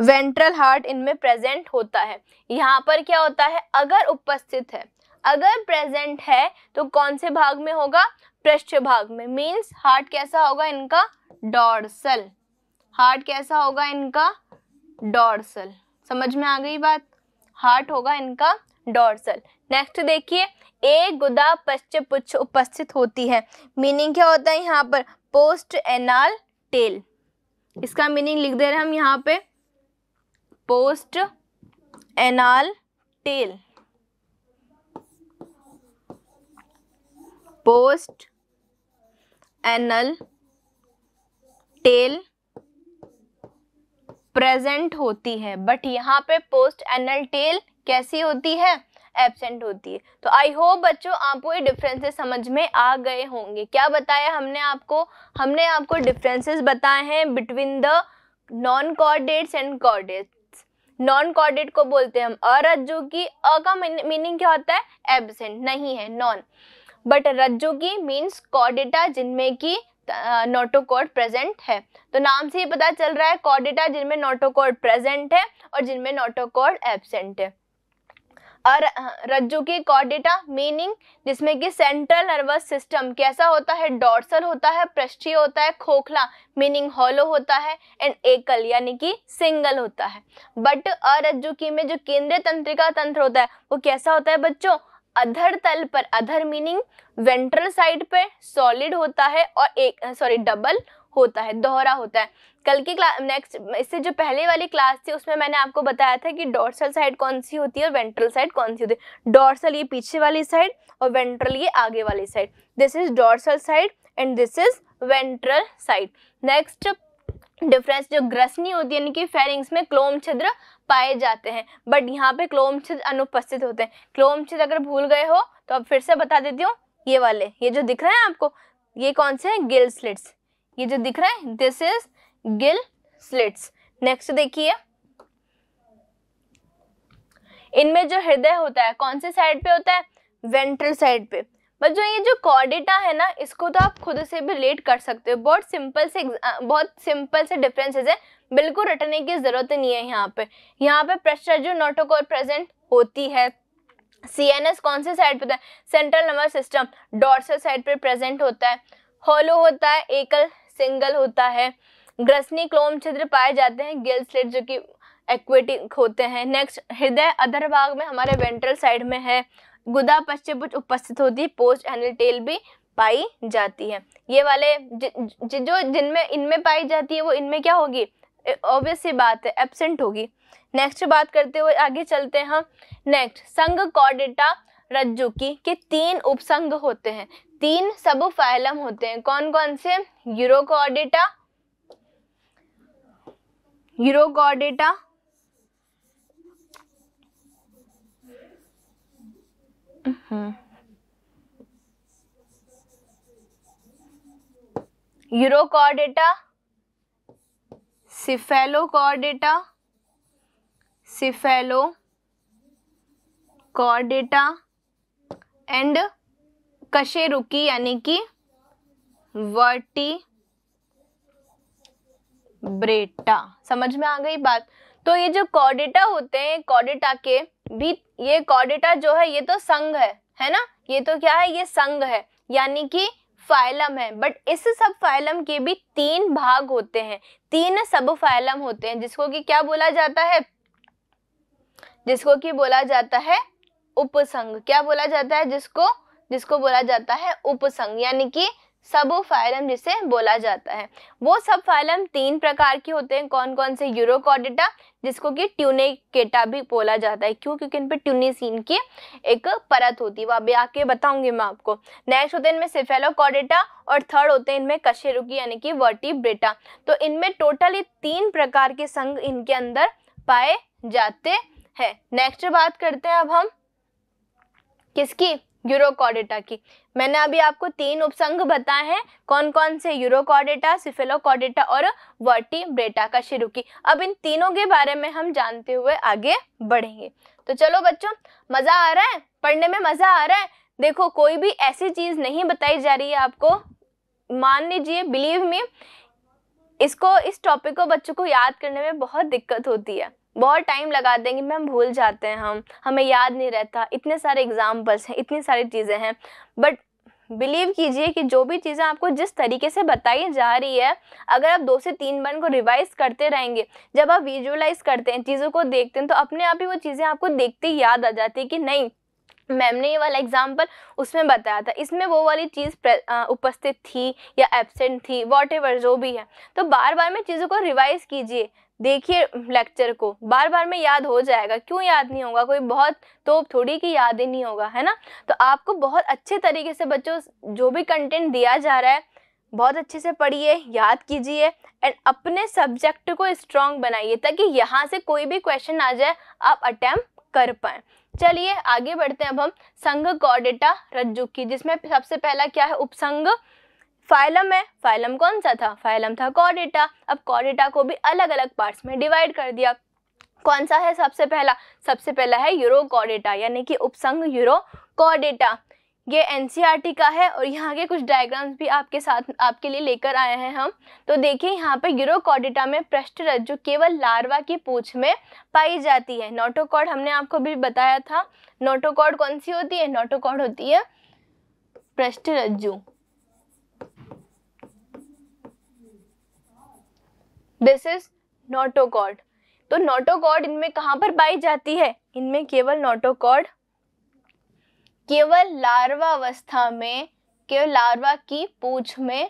वेंट्रल हार्ट इनमें प्रेजेंट होता है यहाँ पर क्या होता है अगर उपस्थित है अगर प्रेजेंट है तो कौन से भाग में होगा पृष्ठ भाग में मीन्स हार्ट कैसा होगा इनका डॉर्सल हार्ट कैसा होगा इनका डॉर्सल समझ में आ गई बात हार्ट होगा इनका डॉर्सल नेक्स्ट देखिए एक गुदा पश्चिम उपस्थित होती है मीनिंग क्या होता है यहाँ पर पोस्ट एनाल टेल इसका मीनिंग लिख दे रहे हैं हम यहाँ पे post anal tail post anal tail present होती है बट यहाँ पे पोस्ट एनल टेल कैसी होती है एबसेंट होती है तो आई होप बच्चों आपको ये डिफरेंसेस समझ में आ गए होंगे क्या बताया हमने आपको हमने आपको डिफरेंसेस बताए हैं between the non chordates and chordates non chordate को बोलते हैं हम अरज्जु की अ का मीनिंग क्या होता है एबसेंट नहीं है नॉन बट रज्जु की मीन्स कॉर्डेटा जिनमें की नोटोकॉर्ड प्रेजेंट है तो नाम से ही पता चल रहा है कॉर्डेटा जिनमें नोटोकॉर्ड प्रेजेंट है और जिनमें नोटोकॉर्ड एबसेंट है और रज्जू की कॉर्डेटा मीनिंग जिसमें कि सेंट्रल नर्वस सिस्टम कैसा होता है डॉर्सल होता है पृष्ठीय होता है खोखला मीनिंग हॉलो होता है एंड एकल यानी कि सिंगल होता है बट अरज्जु की में जो केंद्रीय तंत्रिका तंत्र होता है वो कैसा होता है बच्चों अधर तल पर अधर मीनिंग वेंट्रल साइड पर सॉलिड होता है और एक सॉरी डबल होता है दोहरा होता है कल की क्लास नेक्स्ट इससे जो पहले वाली क्लास थी उसमें मैंने आपको बताया था कि डोर्सल साइड कौन सी होती है और वेंट्रल साइड कौन सी होती है डोर्सल ये पीछे वाली साइड और वेंट्रल ये आगे वाली side this is dorsal side and this is ventral side next difference जो ग्रसनी होती है यानी कि फेरिंग्स में क्लोम छिद्र पाए जाते हैं बट यहाँ पे क्लोम छिद्र अनुपस्थित होते हैं क्लोम छिद्र अगर भूल गए हो तो अब फिर से बता देती हूँ ये वाले ये जो दिख रहे हैं आपको ये कौन से हैं गिल स्लिट्स ये जो दिख रहे हैं this is gill slits next देखिए इनमें जो हृदय होता है कौन से साइड पे होता है वेंट्रल साइड पे बट जो ये जो कॉर्डेटा है ना इसको तो आप खुद से भी रिलेट कर सकते हो बहुत सिंपल से बहुत सिंपल से डिफरेंसेस है बिल्कुल रटने की ज़रूरत नहीं है यहाँ पे यहाँ पे प्रेशर जो नोटोकोर प्रेजेंट होती है सी एन एस कौन से साइड पे होता है central nervous system dorsal side पे प्रेजेंट होता है होलो होता है एकल सिंगल होता है ग्रसनी क्लोम छिद्र पाए जाते हैं गिल स्लिट जो कि एक्वेटिक होते हैं नेक्स्ट हृदय अधर भाग में हमारे वेंट्रल साइड में है गुदा पश्चिम उपस्थित होती है पोस्ट एनल टेल भी पाई जाती है ये वाले ज, ज, जो जिनमें इनमें पाई जाती है वो इनमें क्या होगी ऑब्वियस सी बात है एबसेंट होगी नेक्स्ट बात करते हुए आगे चलते हैं हम नेक्स्ट संघ कॉडेटा रज्जु की के तीन उपसंग होते हैं तीन सब फाइलम होते हैं कौन कौन से यूरोकॉडेटा यूरोगोडेटा यूरोकॉर्डेटा हम्म। Cephalochordata cephalochordata and कशेरुकी यानी कि वर्टी ब्रेटा समझ में आ गई बात तो ये जो कॉडेटा होते हैं कॉडेटा के भी ये कॉडेटा जो है ये तो संघ है है ना ये तो क्या है ये संघ है यानी कि फाइलम है बट इस सब फाइलम के भी तीन भाग होते हैं तीन सब फाइलम होते हैं जिसको कि क्या बोला जाता है जिसको कि बोला जाता है उपसंग क्या बोला जाता है जिसको जिसको बोला जाता है उपसंग यानी कि सबोफाइलम जिसे बोला जाता है वो सब फाइलम तीन प्रकार के होते हैं कौन कौन से यूरोकॉडेटा जिसको कि ट्यूनिकेटा भी बोला जाता है क्यों क्योंकि इन पर ट्यूनिसिन की एक परत होती है वो अभी आके बताऊंगी मैं आपको नेक्स्ट होते हैं इनमें सिफेलोकॉडेटा और थर्ड होते हैं इनमें कशेरुकी यानी कि वर्टिब्रेटा तो इनमें टोटली तीन प्रकार के संघ इनके अंदर पाए जाते हैं नेक्स्ट बात करते हैं अब हम किसकी यूरोकॉडेटा की मैंने अभी आपको तीन उपसंग बताए हैं कौन कौन से यूरोकॉडेटा सिफेलोकॉडेटा और वर्टिब्रेटा का शुरू की अब इन तीनों के बारे में हम जानते हुए आगे बढ़ेंगे तो चलो बच्चों मज़ा आ रहा है पढ़ने में मज़ा आ रहा है देखो कोई भी ऐसी चीज़ नहीं बताई जा रही है आपको मान लीजिए बिलीव में इसको इस टॉपिक को बच्चों को याद करने में बहुत दिक्कत होती है बहुत टाइम लगा देंगे मैम भूल जाते हैं हम हमें याद नहीं रहता इतने सारे एग्ज़ाम्पल्स हैं इतनी सारी चीज़ें हैं बट बिलीव कीजिए कि जो भी चीज़ें आपको जिस तरीके से बताई जा रही है अगर आप दो से तीन बार को रिवाइज करते रहेंगे जब आप विजुअलाइज करते हैं चीज़ों को देखते हैं तो अपने आप ही वो चीज़ें आपको देखते ही याद आ जाती है कि नहीं मैम ने ये वाला एग्जाम्पल उसमें बताया था इसमें वो वाली चीज़ उपस्थित थी या एबसेंट थी वॉट जो भी है तो बार बार में चीज़ों को रिवाइज़ कीजिए देखिए लेक्चर को बार बार में याद हो जाएगा क्यों याद नहीं होगा कोई बहुत तो थोड़ी की याद ही नहीं होगा है ना तो आपको बहुत अच्छे तरीके से बच्चों जो भी कंटेंट दिया जा रहा है बहुत अच्छे से पढ़िए याद कीजिए एंड अपने सब्जेक्ट को स्ट्रॉन्ग बनाइए ताकि यहाँ से कोई भी क्वेश्चन आ जाए आप अटैम्प्ट कर पाए चलिए आगे बढ़ते हैं अब हम संघ कॉडेटा रज्जु की जिसमें सबसे पहला क्या है उपसंग फाइलम है फाइलम कौन सा था फाइलम था कॉडेटा अब कॉडेटा को भी अलग अलग पार्ट्स में डिवाइड कर दिया कौन सा है सबसे पहला सबसे पहला है यूरो यानी कि उपसंग यूरो ये एन e का है और यहाँ के कुछ डायग्राम्स भी आपके साथ आपके लिए लेकर आए हैं हम तो देखिए यहाँ पे यूरोकॉडिटा में पृष्ठ रज्जु केवल लार्वा की पूछ में पाई जाती है नोटोकॉड हमने आपको भी बताया था नोटोकॉड कौन सी होती है नोटोकॉड होती है पृष्ठ रज्जु दिस इज नोटोकॉर्ड तो नोटोकॉर्ड इनमें कहाँ पर पाई जाती है इनमें केवल नोटोकॉर्ड केवल लार्वा अवस्था में केवल लार्वा की पूछ में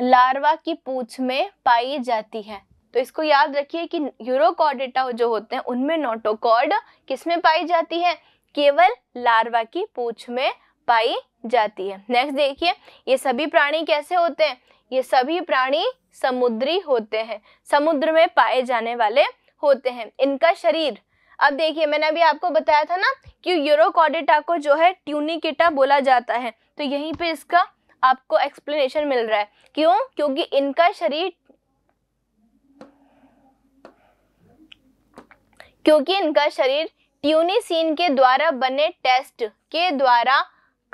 लार्वा की पूछ में पाई जाती है तो इसको याद रखिए कि यूरोकॉर्डेटा जो होते हैं उनमें नोटोकॉर्ड किसमें पाई जाती है केवल लार्वा की पूछ में पाई जाती है नेक्स्ट देखिए ये सभी प्राणी कैसे होते हैं ये सभी प्राणी समुद्री होते हैं समुद्र में पाए जाने वाले होते हैं इनका शरीर अब देखिए मैंने अभी आपको बताया था ना कि यूरोकॉडिटा को जो है ट्यूनिकेटा बोला जाता है तो यहीं पे इसका आपको एक्सप्लेनेशन मिल रहा है क्यों क्योंकि इनका शरीर क्योंकि इनका शरीर ट्यूनिसीन के द्वारा बने टेस्ट के द्वारा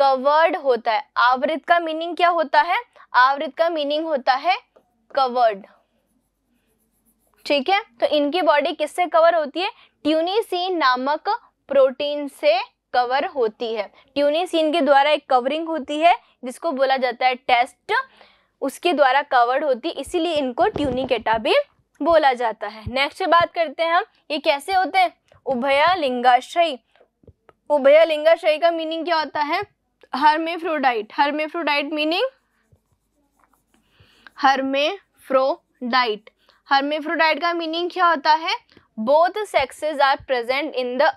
कवर्ड होता है आवृत का मीनिंग क्या होता है आवृत का मीनिंग होता है कवर्ड ठीक है तो इनकी बॉडी किससे कवर होती है ट्यूनिसिन नामक प्रोटीन से कवर होती है ट्यूनिसिन के द्वारा एक कवरिंग होती है जिसको बोला जाता है टेस्ट उसके द्वारा कवर्ड होती है इसीलिए इनको ट्यूनिकेटा भी बोला जाता है नेक्स्ट बात करते हैं हम ये कैसे होते हैं उभया लिंगाशयी उभया लिंगाशयी का मीनिंग क्या होता है hermaphrodite hermaphrodite meaning hermaphrodite hermaphrodite का मीनिंग क्या होता है both sexes are present in the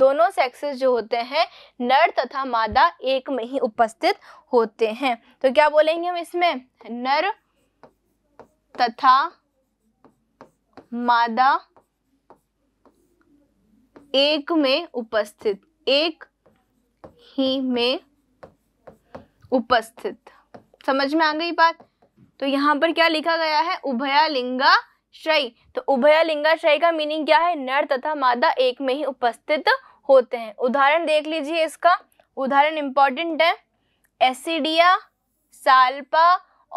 दोनों सेक्सेस जो होते हैं नर तथा मादा एक में ही उपस्थित होते हैं तो क्या बोलेंगे हम इसमें नर तथा मादा एक में उपस्थित एक ही में उपस्थित समझ में आ गई बात तो यहाँ पर क्या लिखा गया है उभया श्रय तो उभया श्रय का मीनिंग क्या है नर तथा मादा एक में ही उपस्थित होते हैं उदाहरण देख लीजिए इसका उदाहरण इंपॉर्टेंट है एसिडिया साल्पा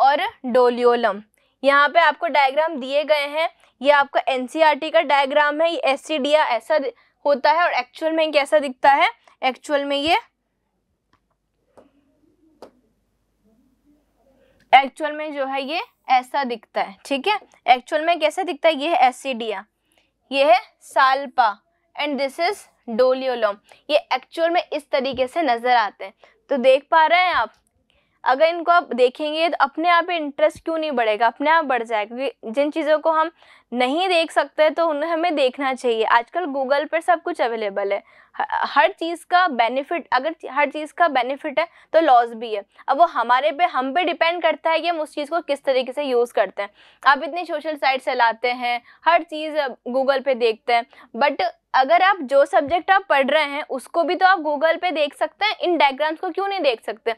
और डोलियोलम यहाँ पे आपको डायग्राम दिए गए हैं ये आपका एन e का डायग्राम है ये एसिडिया ऐसा होता है और एक्चुअल में कैसा दिखता है एक्चुअल में ये एक्चुअल में जो है ये ऐसा दिखता है ठीक है एक्चुअल में कैसा दिखता है ये है एसिडिया ये है salpa and this is doliolum ये एक्चुअल में इस तरीके से नज़र आते हैं तो देख पा रहे हैं आप अगर इनको आप देखेंगे तो अपने आप ही इंटरेस्ट क्यों नहीं बढ़ेगा अपने आप बढ़ जाएगा क्योंकि जिन चीज़ों को हम नहीं देख सकते तो उन्हें हमें देखना चाहिए आजकल गूगल पर सब कुछ अवेलेबल है हर चीज़ का बेनिफिट अगर हर चीज़ का बेनिफिट है तो लॉस भी है अब वो हमारे पे हम पे डिपेंड करता है कि हम उस चीज़ को किस तरीके से यूज़ करते हैं आप इतनी सोशल साइट चलाते हैं हर चीज़ गूगल पे देखते हैं बट अगर आप जो सब्जेक्ट आप पढ़ रहे हैं उसको भी तो आप गूगल पे देख सकते हैं इन डायग्राम्स को क्यों नहीं देख सकते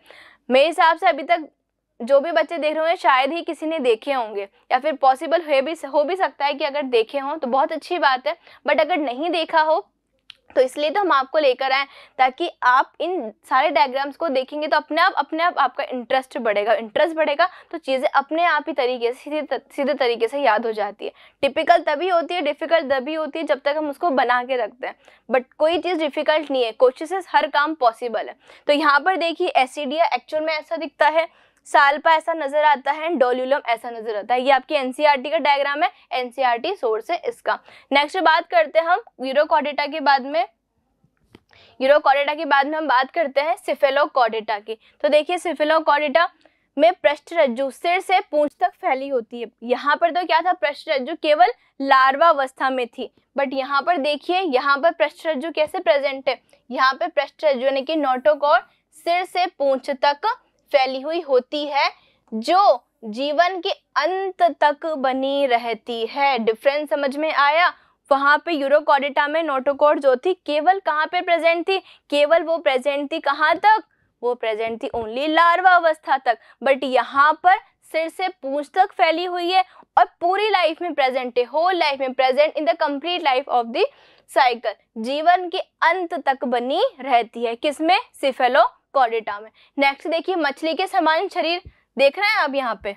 मेरे हिसाब से अभी तक जो भी बच्चे देख रहे होंगे शायद ही किसी ने देखे होंगे या फिर पॉसिबल हो भी हो भी सकता है कि अगर देखे हों तो बहुत अच्छी बात है बट अगर नहीं देखा हो तो इसलिए तो हम आपको लेकर आए ताकि आप इन सारे डायग्राम्स को देखेंगे तो अपने आप अपने आप आपका इंटरेस्ट बढ़ेगा इंटरेस्ट बढ़ेगा तो चीज़ें अपने आप ही तरीके से सीधे सीधे तरीके से याद हो जाती है टिपिकल तभी होती है डिफ़िकल्ट तभी होती है जब तक हम उसको बना के रखते हैं बट कोई चीज़ डिफ़िकल्ट नहीं है कोशिश हर काम पॉसिबल है तो यहाँ पर देखिए एसिडिया e एक्चुअल में ऐसा दिखता है साल्पा ऐसा नजर आता है डोल्यूलम ऐसा नजर आता है ये आपकी एनसीआरटी e का डायग्राम है एनसीआरटी सोर्स e है इसका नेक्स्ट बात करते हैं हम यूरोकॉडेटा के बाद में यूरोकॉडेटा के बाद में हम बात करते हैं सिफेलोकॉडेटा की तो देखिए सिफेलोकॉडेटा में पृष्ठ रज्जु सिर से पूंछ तक फैली होती है यहाँ पर तो क्या था पृष्ठ रज्जु केवल लार्वा अवस्था में थी बट यहाँ पर देखिए यहाँ पर पृष्ठ रज्जु कैसे प्रेजेंट है यहाँ पर पृष्ठ रज्जु यानी कि नोटोकॉर सिर से पूंछ तक फैली हुई होती है जो जीवन के अंत तक बनी रहती है डिफरेंस समझ में आया वहां पे यूरोकोडिटा में नोटोकोड जो थी केवल कहाँ पे प्रेजेंट थी केवल वो प्रेजेंट थी कहाँ तक वो प्रेजेंट थी ओनली लार्वा अवस्था तक बट यहाँ पर सिर से पूछ तक फैली हुई है और पूरी लाइफ में प्रेजेंट है होल लाइफ में present in the complete life of the cycle जीवन के अंत तक बनी रहती है किसमें सिफेलो कॉर्डेटा में नेक्स्ट देखिए मछली के समान शरीर देख रहे हैं आप यहाँ पे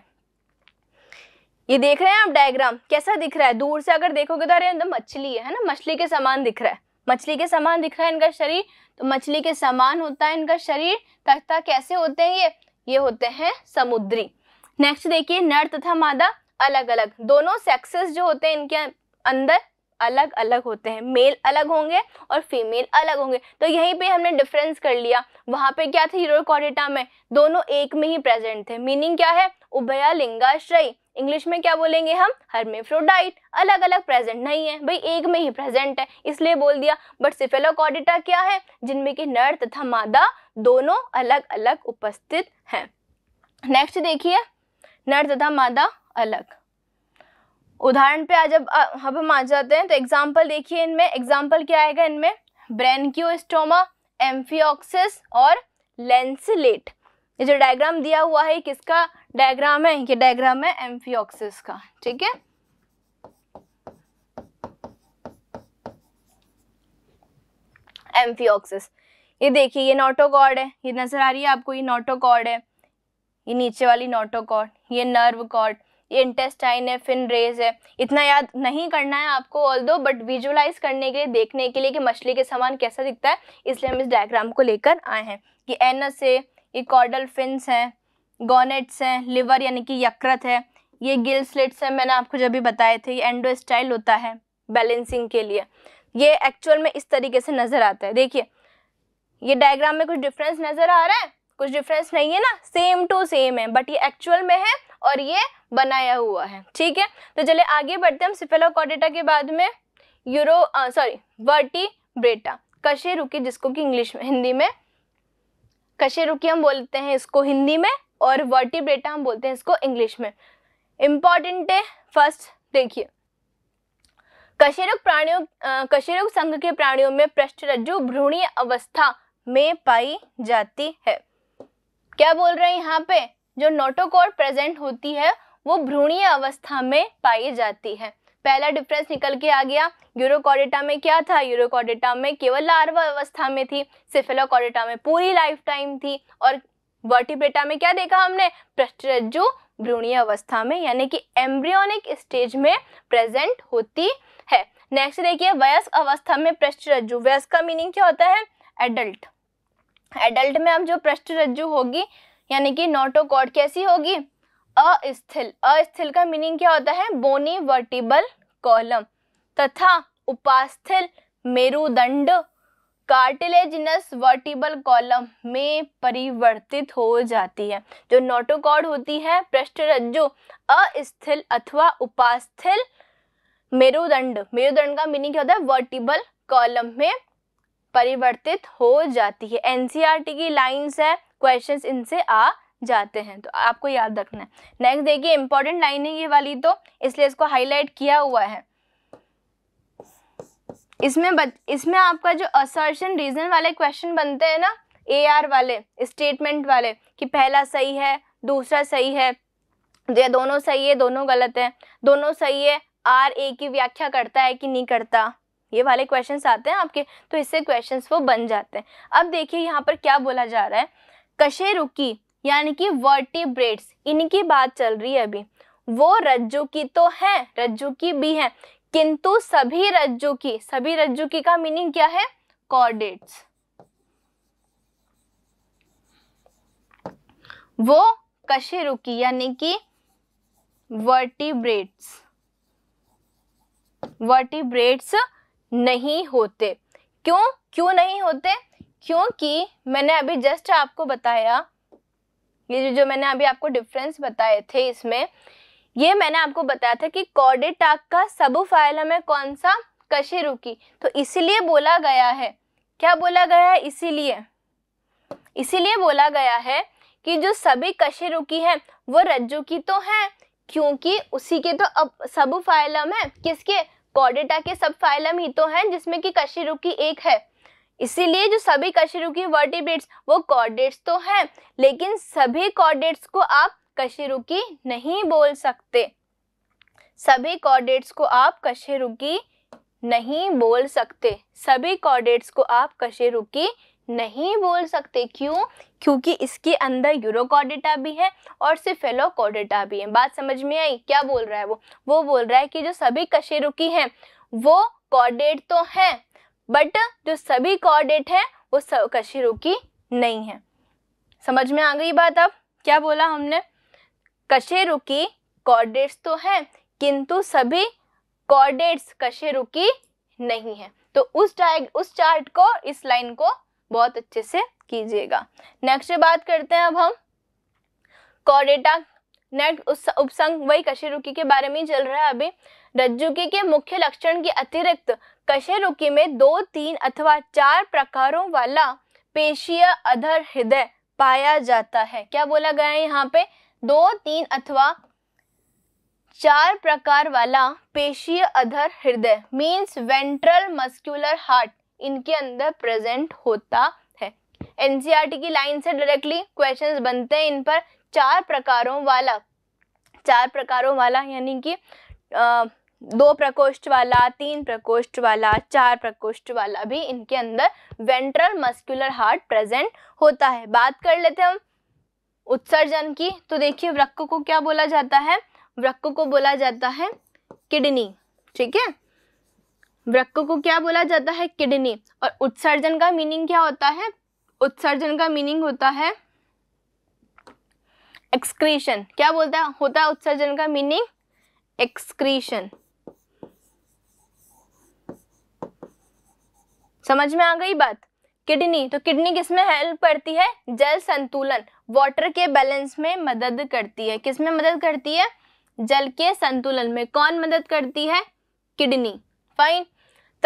ये देख रहे हैं आप डायग्राम कैसा दिख रहा है दूर से अगर देखोगे तो अरे तो मछली है ना मछली के समान दिख रहा है मछली के समान दिख रहा है इनका शरीर तो मछली के समान होता है इनका शरीर तथा कैसे होते हैं ये ये होते हैं समुद्री नेक्स्ट देखिए नर तथा मादा अलग अलग दोनों सेक्सेस जो होते हैं इनके अंदर अलग अलग होते हैं मेल अलग होंगे और फीमेल अलग होंगे तो यहीं पे हमने डिफरेंस कर लिया वहाँ पे क्या था हीरोकॉडेटा में दोनों एक में ही प्रेजेंट थे मीनिंग क्या है उभया लिंगाश्रयी इंग्लिश में क्या बोलेंगे हम हर्मेफ्रोडाइट अलग अलग प्रेजेंट नहीं है भाई एक में ही प्रेजेंट है इसलिए बोल दिया बट सिफेलोकॉडिटा क्या है जिनमें कि नर तथा मादा दोनों अलग अलग उपस्थित हैं नेक्स्ट देखिए नर तथा मादा अलग उदाहरण पे आज अब अब हम आ जाते हैं तो एग्जाम्पल देखिए इनमें एग्जाम्पल क्या आएगा इनमें ब्रेनक्योस्टोमा एम्फियोक्सिस और लेंसिलेट ये जो डायग्राम दिया हुआ है किसका डायग्राम है ये डायग्राम है एम्फियोक्सिस का ठीक है एम्फियोक्सिस ये देखिए ये नोटोकॉर्ड है ये नजर आ रही है आपको ये नोटोकॉर्ड है ये नीचे वाली नोटोकॉर्ड ये नर्व कॉर्ड ये इंटेस्टाइन है फिन रेज है इतना याद नहीं करना है आपको ऑल दो बट विजुअलाइज करने के लिए देखने के लिए कि मछली के सामान कैसा दिखता है इसलिए हम इस डायग्राम को लेकर आए हैं कि एनस है ये कॉर्डल फिन्स हैं गोनेट्स हैं लिवर यानी कि यकृत है ये गिल स्लिट्स हैं मैंने आपको जब भी बताए थे ये एंडो स्टाइल होता है बैलेंसिंग के लिए ये एक्चुअल में इस तरीके से नज़र आता है देखिए ये डायग्राम में कुछ डिफरेंस नज़र आ रहा है कुछ डिफरेंस नहीं है ना सेम टू सेम है बट ये एक्चुअल में है और ये बनाया हुआ है ठीक है तो चले आगे बढ़ते हैं हम सिफेलोकॉडेटा के बाद में यूरो सॉरी वर्टिब्रेटा कशेरुकी जिसको कि इंग्लिश में हिंदी में कशेरुकी हम बोलते हैं इसको हिंदी में और वर्टी ब्रेटा हम बोलते हैं इसको इंग्लिश में इम्पॉर्टेंट है फर्स्ट देखिए कशेरुक प्राणियों कशेरुक संघ के प्राणियों में पृष्ठ रज्जु भ्रूणी अवस्था में पाई जाती है क्या बोल रहे हैं यहाँ पे जो नोटोकोर प्रेजेंट होती है वो भ्रूणीय अवस्था में पाई जाती है पहला डिफरेंस निकल के आ गया यूरोकॉडेटा में क्या था यूरोकॉडेटा में केवल लार्वा अवस्था में थी सिफेलोकॉडेटा में पूरी लाइफ टाइम थी और वर्टिब्रेटा में क्या देखा हमने प्रस्त्रज्जु भ्रूणीय अवस्था में यानी कि एम्ब्रियोनिक स्टेज में प्रेजेंट होती है नेक्स्ट देखिए वयस्क अवस्था में प्रस्त्रज्जु वयस्क का मीनिंग क्या होता है एडल्ट एडल्ट में अब जो प्रस्त्रज्जु होगी यानी कि नोटोकॉड कैसी होगी अस्थिल अस्थिल का मीनिंग क्या होता है बोनी वर्टिबल कॉलम तथा उपास्थिल मेरुदंड कार्टिलेजिनस वर्टिबल कॉलम में परिवर्तित हो जाती है जो नोटोकॉड होती है पृष्ठरज्जु अस्थिल अथवा उपास्थिल मेरुदंड मेरुदंड का मीनिंग क्या होता है वर्टिबल कॉलम में परिवर्तित हो जाती है एनसीआरटी e की लाइंस है क्वेश्चंस इनसे आ जाते हैं तो आपको याद रखना है नेक्स्ट देखिए इंपॉर्टेंट लाइन है ये वाली तो इसलिए इसको हाईलाइट किया हुआ है इसमें बत, इसमें आपका जो असर्शन रीजन वाले क्वेश्चन बनते हैं ना ए आर वाले स्टेटमेंट वाले कि पहला सही है दूसरा सही है तो या दोनों सही है दोनों गलत है दोनों सही है आर ए की व्याख्या करता है कि नहीं करता ये वाले क्वेश्चंस आते हैं आपके तो इससे क्वेश्चंस वो बन जाते हैं अब देखिए यहाँ पर क्या बोला जा रहा है कशेरुकी यानी कि वर्टिब्रेट्स इनकी बात चल रही है अभी वो रज्जु की तो है रज्जु की भी है किंतु सभी रज्जु की सभी रज्जु की का मीनिंग क्या है कॉर्डेट्स वो कशेरुकी यानी कि वर्टिब्रेट्स वर्टिब्रेट्स नहीं होते क्यों क्यों नहीं होते क्योंकि मैंने अभी जस्ट आपको बताया ये जो मैंने अभी आपको डिफरेंस बताए थे इसमें ये मैंने आपको बताया था कि कॉर्डेटाक का सब फाइलम है कौन सा कशेरुकी तो इसीलिए बोला गया है क्या बोला गया है इसीलिए इसीलिए बोला गया है कि जो सभी कशेरुकी हैं वो रज्जु की तो हैं क्योंकि उसी के तो अब सब फाइलम है किसके कॉर्डेटा के सब फाइलम ही तो हैं जिसमें कि कशेरुकी एक है इसीलिए जो सभी कशेरुकी वर्टिब्रेट्स वो कॉर्डेट्स तो हैं लेकिन सभी कॉर्डेट्स को आप कशेरु नहीं बोल सकते सभी कॉर्डेट्स को आप कशेरु नहीं बोल सकते सभी कॉर्डेट्स को आप कशेरु नहीं बोल सकते क्यों क्योंकि इसके अंदर यूरोकॉर्डेटा भी है और सिर्फ कॉर्डेटा भी है बात समझ में आई क्या बोल रहा है वो वो बोल रहा है कि जो सभी कशेरुकी हैं वो कॉर्डेट तो हैं बट जो सभी कॉर्डेट है वो कशेरुकी नहीं है समझ में आ गई बात अब क्या बोला हमने कशेरुकी कॉर्डेट्स तो है किंतु सभी कॉर्डेट्स कशेरुकी नहीं है तो उस डायग उस चार्ट को इस लाइन को बहुत अच्छे से कीजिएगा नेक्स्ट बात करते हैं अब हम कॉर्डेटा नेक्स्ट उस उपसंग वही कशेरुकी के बारे में चल रहा है अभी रज्जुकी के मुख्य लक्षण के अतिरिक्त कशेरुकी में दो तीन अथवा चार प्रकारों वाला पेशीय अधर हृदय पाया जाता है क्या बोला गया है यहाँ पे दो तीन अथवा चार प्रकार वाला पेशीय अधर हृदय मीन्स वेंट्रल मस्क्यूलर हार्ट इनके अंदर प्रेजेंट होता है एनसीईआरटी e की लाइन से डायरेक्टली क्वेश्चंस बनते हैं इन पर चार प्रकारों वाला चार प्रकारों वाला यानी कि दो प्रकोष्ठ वाला तीन प्रकोष्ठ वाला चार प्रकोष्ठ वाला भी इनके अंदर वेंट्रल मस्कुलर हार्ट प्रेजेंट होता है बात कर लेते हम उत्सर्जन की तो देखिए वृक्क को क्या बोला जाता है वृक्क को बोला जाता है किडनी ठीक है वृक्क को क्या बोला जाता है किडनी और उत्सर्जन का मीनिंग क्या होता है उत्सर्जन का मीनिंग होता है एक्सक्रीशन क्या बोलता है होता है उत्सर्जन का मीनिंग एक्सक्रीशन समझ में आ गई बात किडनी तो किडनी किसमें हेल्प करती है जल संतुलन वाटर के बैलेंस में मदद करती है किसमें मदद करती है जल के संतुलन में कौन मदद करती है किडनी फाइन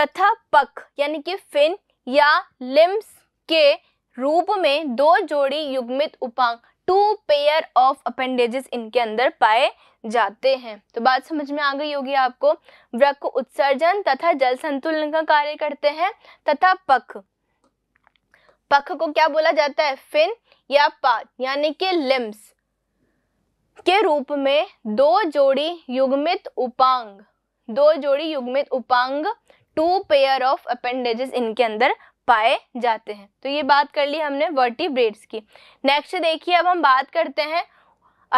तथा पक यानी कि फिन या लिम्स के रूप में दो जोड़ी युग्मित उपांग टू पेयर ऑफ अपेंडेजेस इनके अंदर पाए जाते हैं तो बात समझ में आ गई होगी आपको वृक्क उत्सर्जन तथा जल संतुलन का कार्य करते हैं तथा पख पख को क्या बोला जाता है फिन या पात यानी कि लिम्स के रूप में दो जोड़ी युग्मित उपांग दो जोड़ी युग्मित उपांग टू पेयर ऑफ अपेंडेजेस इनके अंदर पाए जाते हैं तो ये बात कर ली हमने ब्रेड्स की नेक्स्ट देखिए अब हम बात करते हैं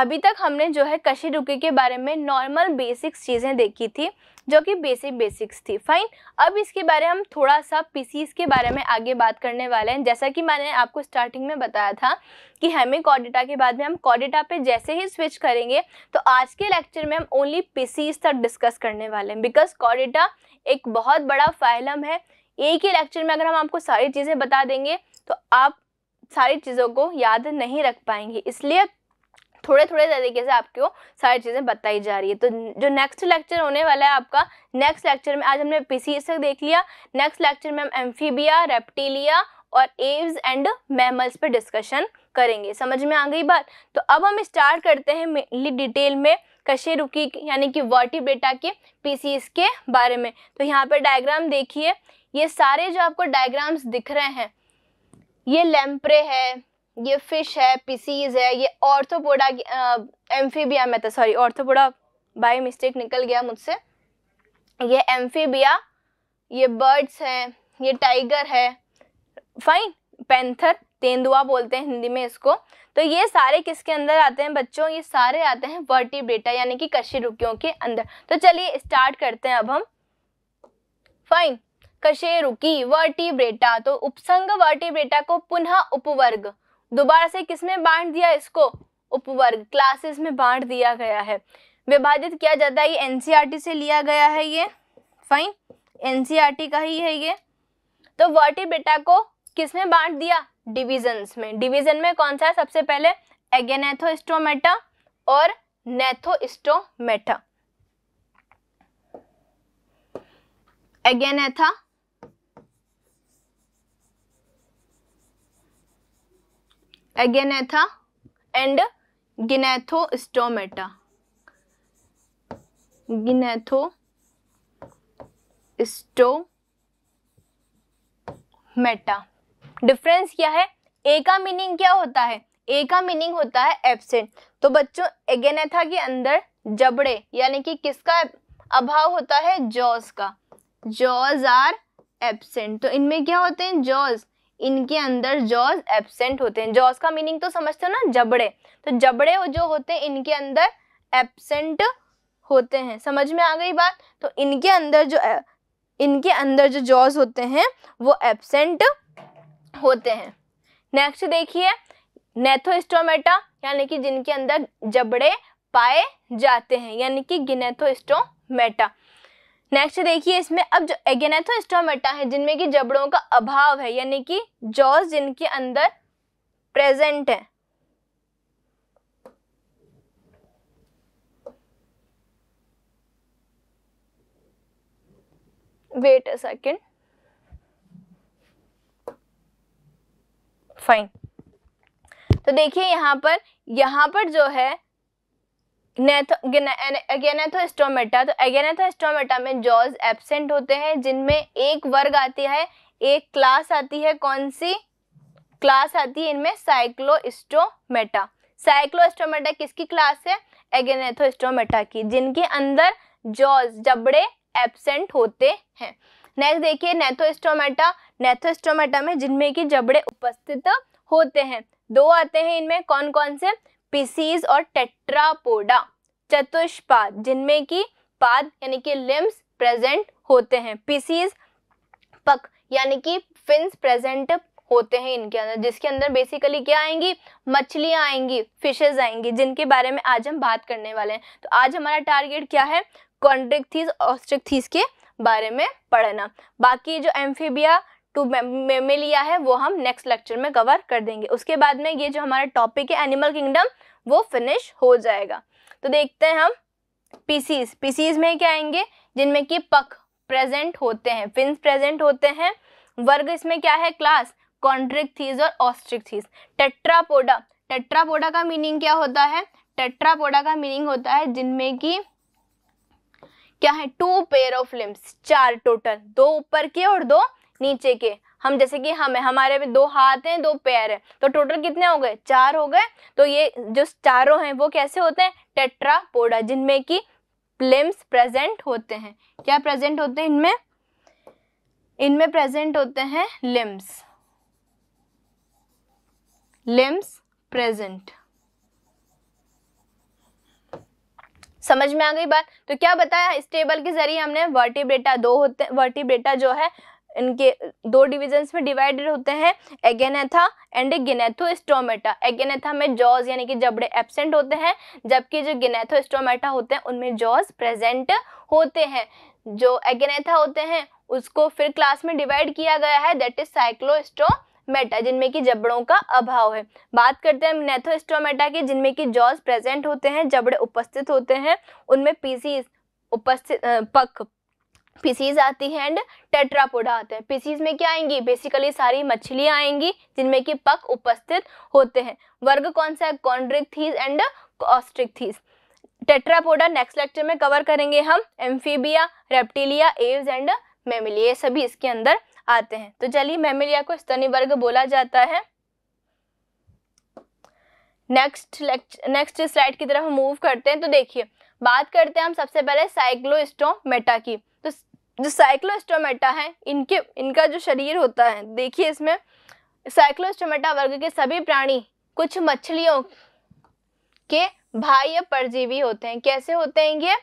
अभी तक हमने जो है रुके के बारे में नॉर्मल बेसिक्स चीज़ें देखी थी जो कि बेसिक बेसिक्स थी फाइन अब इसके बारे में हम थोड़ा सा पीसीस के बारे में आगे बात करने वाले हैं जैसा कि मैंने आपको स्टार्टिंग में बताया था कि हेमी कॉडिटा के बाद में हम कॉडिटा पे जैसे ही स्विच करेंगे तो आज के लेक्चर में हम ओनली पीसीस तक डिस्कस करने वाले हैं बिकॉज कॉडिटा एक बहुत बड़ा फाइलम है एक ही लेक्चर में अगर हम आपको सारी चीज़ें बता देंगे तो आप सारी चीज़ों को याद नहीं रख पाएंगे इसलिए थोड़े थोड़े तरीके से आपको सारी चीज़ें बताई जा रही है तो जो नेक्स्ट लेक्चर होने वाला है आपका नेक्स्ट लेक्चर में आज हमने पी सी तक देख लिया नेक्स्ट लेक्चर में हम एम्फीबिया रेप्टीलिया और एव्स एंड मैमल्स पर डिस्कशन करेंगे समझ में आ गई बात तो अब हम स्टार्ट करते हैं मेनली डिटेल में कशेरुकी यानी कि वर्टिब्रेटा के पीसीस के बारे में तो यहाँ पर डायग्राम देखिए ये सारे जो आपको डायग्राम्स दिख रहे हैं ये लेम्प्रे है ये फिश है पिसीज है ये ऑर्थोपोडा एम्फीबिया में था सॉरी ऑर्थोपोडा बाई मिस्टेक निकल गया मुझसे ये एम्फीबिया ये बर्ड्स हैं ये टाइगर है फाइन पैंथर तेंदुआ बोलते हैं हिंदी में इसको तो ये सारे किसके अंदर आते हैं बच्चों ये सारे आते हैं वर्टिब्रेटा यानी कि कशिरुकियों के अंदर तो चलिए स्टार्ट करते हैं अब हम फाइन कशेरुकी वर्टिब्रेटा तो उपसंग वर्टिब्रेटा को पुनः उपवर्ग दोबारा से किसमें बांट दिया इसको उपवर्ग क्लासेस में बांट दिया गया है विभाजित किया जाता है ये एनसीईआरटी e से लिया गया है ये फाइन एनसीईआरटी e का ही है ये तो वर्टिब्रेटा को किसमें बांट दिया डिविजन्स में डिविजन में कौन सा है सबसे पहले एगेनेथोस्टोमेटा और gnathostomata agnatha agnatha and gnathostomata gnathostomata difference क्या है ए का मीनिंग क्या होता है ए का मीनिंग होता है एबसेंट तो बच्चों एगेनेथा के अंदर जबड़े यानी कि किसका अभाव होता है जॉज का जॉज आर एबसेंट तो इनमें क्या होते हैं जॉज इनके अंदर जॉज एबसेंट होते हैं जॉज का मीनिंग तो समझते हो ना जबड़े तो जबड़े जो होते हैं इनके अंदर एबसेंट होते हैं समझ में आ गई बात तो इनके अंदर जो इनके अंदर जो जॉज होते हैं वो एबसेंट होते हैं नेक्स्ट देखिए नेथोस्टोमेटा यानी कि जिनके अंदर जबड़े पाए जाते हैं यानी कि गिनेथोस्टोमेटा नेक्स्ट देखिए इसमें अब जो एगेनेथोस्टोमेटा तो है जिनमें की जबड़ों का अभाव है यानी कि जॉज जिनके अंदर प्रेजेंट है वेट अ सेकेंड फाइन तो देखिए यहां पर यहां पर जो है एगेनेथोस्टोमेटा तो एगेनेथोस्टोमेटा में जॉज एबसेंट होते हैं जिनमें एक वर्ग आती है एक क्लास आती है कौन सी क्लास आती है इनमें साइक्लोस्टोमेटा साइक्लोस्टोमेटा किसकी क्लास है एगेनेथोस्टोमेटा की जिनके अंदर जॉज जबड़े एबसेंट होते हैं नेक्स्ट देखिए नेथोस्टोमेटा नेथोस्टोमेटा में जिनमें की जबड़े उपस्थित होते हैं दो आते हैं इनमें कौन कौन से पीसीज और टेट्रापोडा चतुष्पाद जिनमें की पाद यानी कि लिम्स प्रेजेंट होते हैं पीसीज पक यानी कि फिन्स प्रेजेंट होते हैं इनके अंदर जिसके अंदर बेसिकली क्या आएंगी मछलियाँ आएंगी फिशेज आएंगी जिनके बारे में आज हम बात करने वाले हैं तो आज हमारा टारगेट क्या है कॉन्ड्रिकथीज ऑस्ट्रिकथीज के बारे में पढ़ना बाकी जो एम्फीबिया टू में, में लिया है वो हम नेक्स्ट लेक्चर में कवर कर देंगे उसके बाद में ये जो हमारा टॉपिक है एनिमल किंगडम वो फिनिश हो जाएगा तो देखते हैं हम पीसीज पीसीज में क्या आएंगे जिनमें कि पक प्रेजेंट होते हैं फिन्स प्रेजेंट होते हैं वर्ग इसमें क्या है क्लास कॉन्ट्रिकथीज और ऑस्ट्रिकथीज टेट्रापोडा टेट्रापोडा का मीनिंग क्या होता है टेट्रापोडा का मीनिंग होता है जिनमें कि क्या है टू पेयर ऑफ लिम्स चार टोटल दो ऊपर के और दो नीचे के हम जैसे कि हम हमारे में दो हाथ हैं दो पैर हैं तो टोटल कितने हो गए चार हो गए तो ये जो चारों हैं वो कैसे होते हैं टेट्रापोडा जिनमें कि प्लेम्स प्रेजेंट होते हैं क्या प्रेजेंट होते हैं इनमें इनमें प्रेजेंट होते हैं लिम्स लिम्स प्रेजेंट समझ में आ गई बात तो क्या बताया इस टेबल के जरिए हमने वर्टिब्रेटा दो होते वर्टिब्रेटा जो है इनके दो डिविजन्स में डिवाइडेड होते हैं एगेनेथा एंड गिनेथोस्टोमेटा एगेनेथा में जॉज यानी कि जबड़े एबसेंट होते हैं जबकि जो गिनेथोस्टोमेटा होते हैं उनमें जॉज प्रेजेंट होते हैं जो एगेनेथा होते हैं उसको फिर क्लास में डिवाइड किया गया है दैट इज साइक्लोस्टो मेटा जिनमें कि जबड़ों का अभाव है बात करते हैं नेथोस्टोमेटा की जिनमें कि जॉज प्रेजेंट होते हैं जबड़े उपस्थित होते हैं उनमें पीसी उपस्थित पक पीसीज आती है एंड टेट्रापोडा आते हैं पीसीज में क्या आएंगी बेसिकली सारी मछलियाँ आएंगी जिनमें कि पक उपस्थित होते हैं वर्ग कौन सा है chondrichthyes and osteichthyes tetrapoda next lecture में कवर करेंगे हम amphibia reptilia aves and mammalia ये सभी इसके अंदर आते हैं तो चलिए मेमिलिया को स्तनी वर्ग बोला जाता है नेक्स्ट लेक्चर नेक्स्ट स्लाइड की तरफ मूव करते हैं तो देखिए बात करते हैं हम सबसे पहले साइक्लोस्टोमेटा की तो जो साइक्लोस्टोमेटा है इनके इनका जो शरीर होता है देखिए इसमें साइक्लोस्टोमेटा वर्ग के सभी प्राणी कुछ मछलियों के बाह्य परजीवी होते हैं कैसे होते हैं ये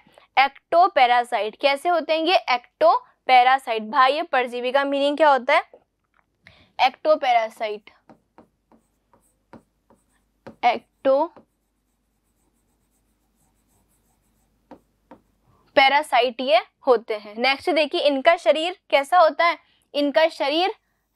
एक्टो पैरासाइट कैसे होते हैं ये एक्टो पैरासाइट बाह्य परजीवी का मीनिंग क्या होता है एक्टो पैरासाइट एक्टो पैरासाइट ये होते हैं नेक्स्ट देखिए इनका शरीर कैसा होता है इनका शरीर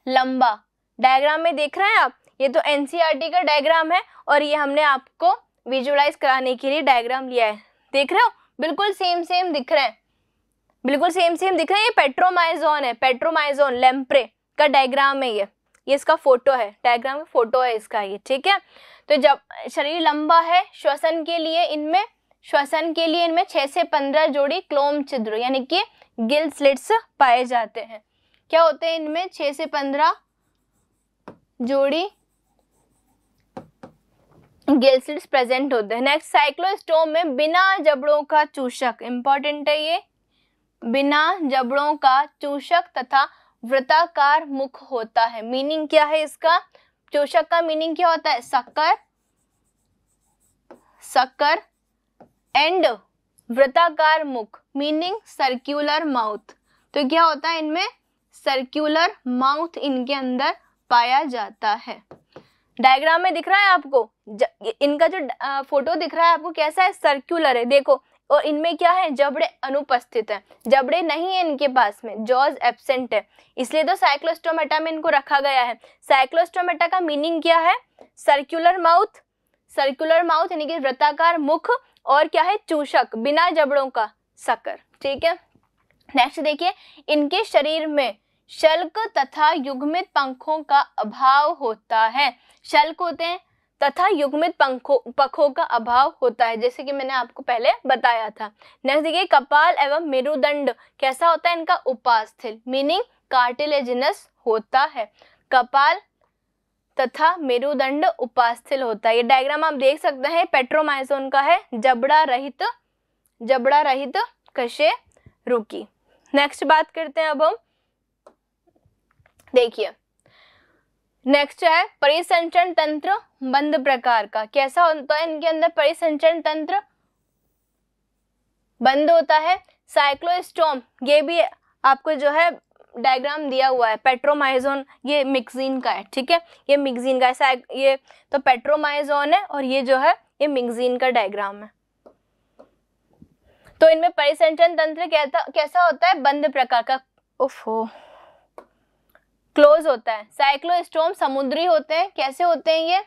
लंबा डायग्राम में देख रहे हैं आप ये तो एनसीईआरटी e का डायग्राम है और ये हमने आपको विजुअलाइज कराने के लिए डायग्राम लिया है देख रहे हो बिल्कुल सेम सेम दिख रहे हैं बिल्कुल सेम सेम दिख रहे हैं ये पेट्रोमाइजोन है पेट्रोमाइजोन लेम्प्रे का डायग्राम है ये ये इसका फोटो है डायग्राम फोटो है इसका ये ठीक है तो जब शरीर लंबा है श्वसन के लिए इनमें श्वसन के लिए इनमें छह से पंद्रह जोड़ी क्लोम छिद्र यानी कि गिल स्लिट्स पाए जाते हैं क्या होते हैं इनमें छह से पंद्रह जोड़ी गिल स्लिट्स प्रेजेंट होते हैं नेक्स्ट साइक्लोस्टोम में बिना जबड़ों का चूषक इंपॉर्टेंट है ये बिना जबड़ों का चूषक तथा वृताकार मुख होता है मीनिंग क्या है इसका चूषक का मीनिंग क्या होता है सक्कर सक्कर एंड वृताकार मुख मीनिंग सर्क्यूलर माउथ तो क्या होता है इनमें सर्क्यूलर माउथ इनके अंदर पाया जाता है डायग्राम में दिख रहा है आपको इनका जो फोटो दिख रहा है आपको कैसा है सर्क्यूलर है देखो और इनमें क्या है जबड़े अनुपस्थित है जबड़े नहीं है इनके पास में जॉज एबसेंट है इसलिए तो साइक्लोस्टोमेटा में इनको रखा गया है साइक्लोस्टोमेटा का मीनिंग क्या है सर्क्यूलर माउथ सर्कुलर माउथ यानी कि वृताकार मुख और क्या है चूषक बिना जबड़ों का सकर ठीक है नेक्स्ट देखिए इनके शरीर में शल्क तथा युग्मित पंखों का अभाव होता है शल्क होते हैं तथा युग्मित पंखों पखों का अभाव होता है जैसे कि मैंने आपको पहले बताया था नेक्स्ट देखिए कपाल एवं मेरुदंड कैसा होता है इनका उपास्थिल मीनिंग कार्टिलेजिनस होता है कपाल तथा मेरुदंड उपास्थिल होता है ये डायग्राम आप देख सकते हैं पेट्रोमाइसोन का है जबड़ा रहित जबड़ा रहित कशे रुकी नेक्स्ट बात करते हैं अब हम देखिए नेक्स्ट है परिसंचरण तंत्र बंद प्रकार का कैसा होता है इनके अंदर परिसंचरण तंत्र बंद होता है साइक्लोस्टोम ये भी आपको जो है डायग्राम दिया हुआ है पेट्रोमाइजोन ये मिक्सिन का है ठीक है ये मिक्सिन का ऐसा ये तो पेट्रोमाइजोन है और ये जो है ये मिक्सिन का डायग्राम है तो इनमें परिसंचन तंत्र कैसा कैसा होता है बंद प्रकार का हो क्लोज होता है साइक्लोस्टोम समुद्री होते हैं कैसे होते हैं ये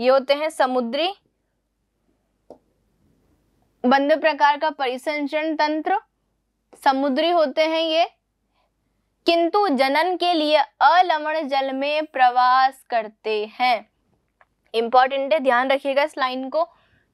ये होते हैं समुद्री बंद प्रकार का परिसंचरण तंत्र समुद्री होते हैं ये किंतु जनन के लिए अलवण जल में प्रवास करते हैं इंपॉर्टेंट है ध्यान रखिएगा इस लाइन को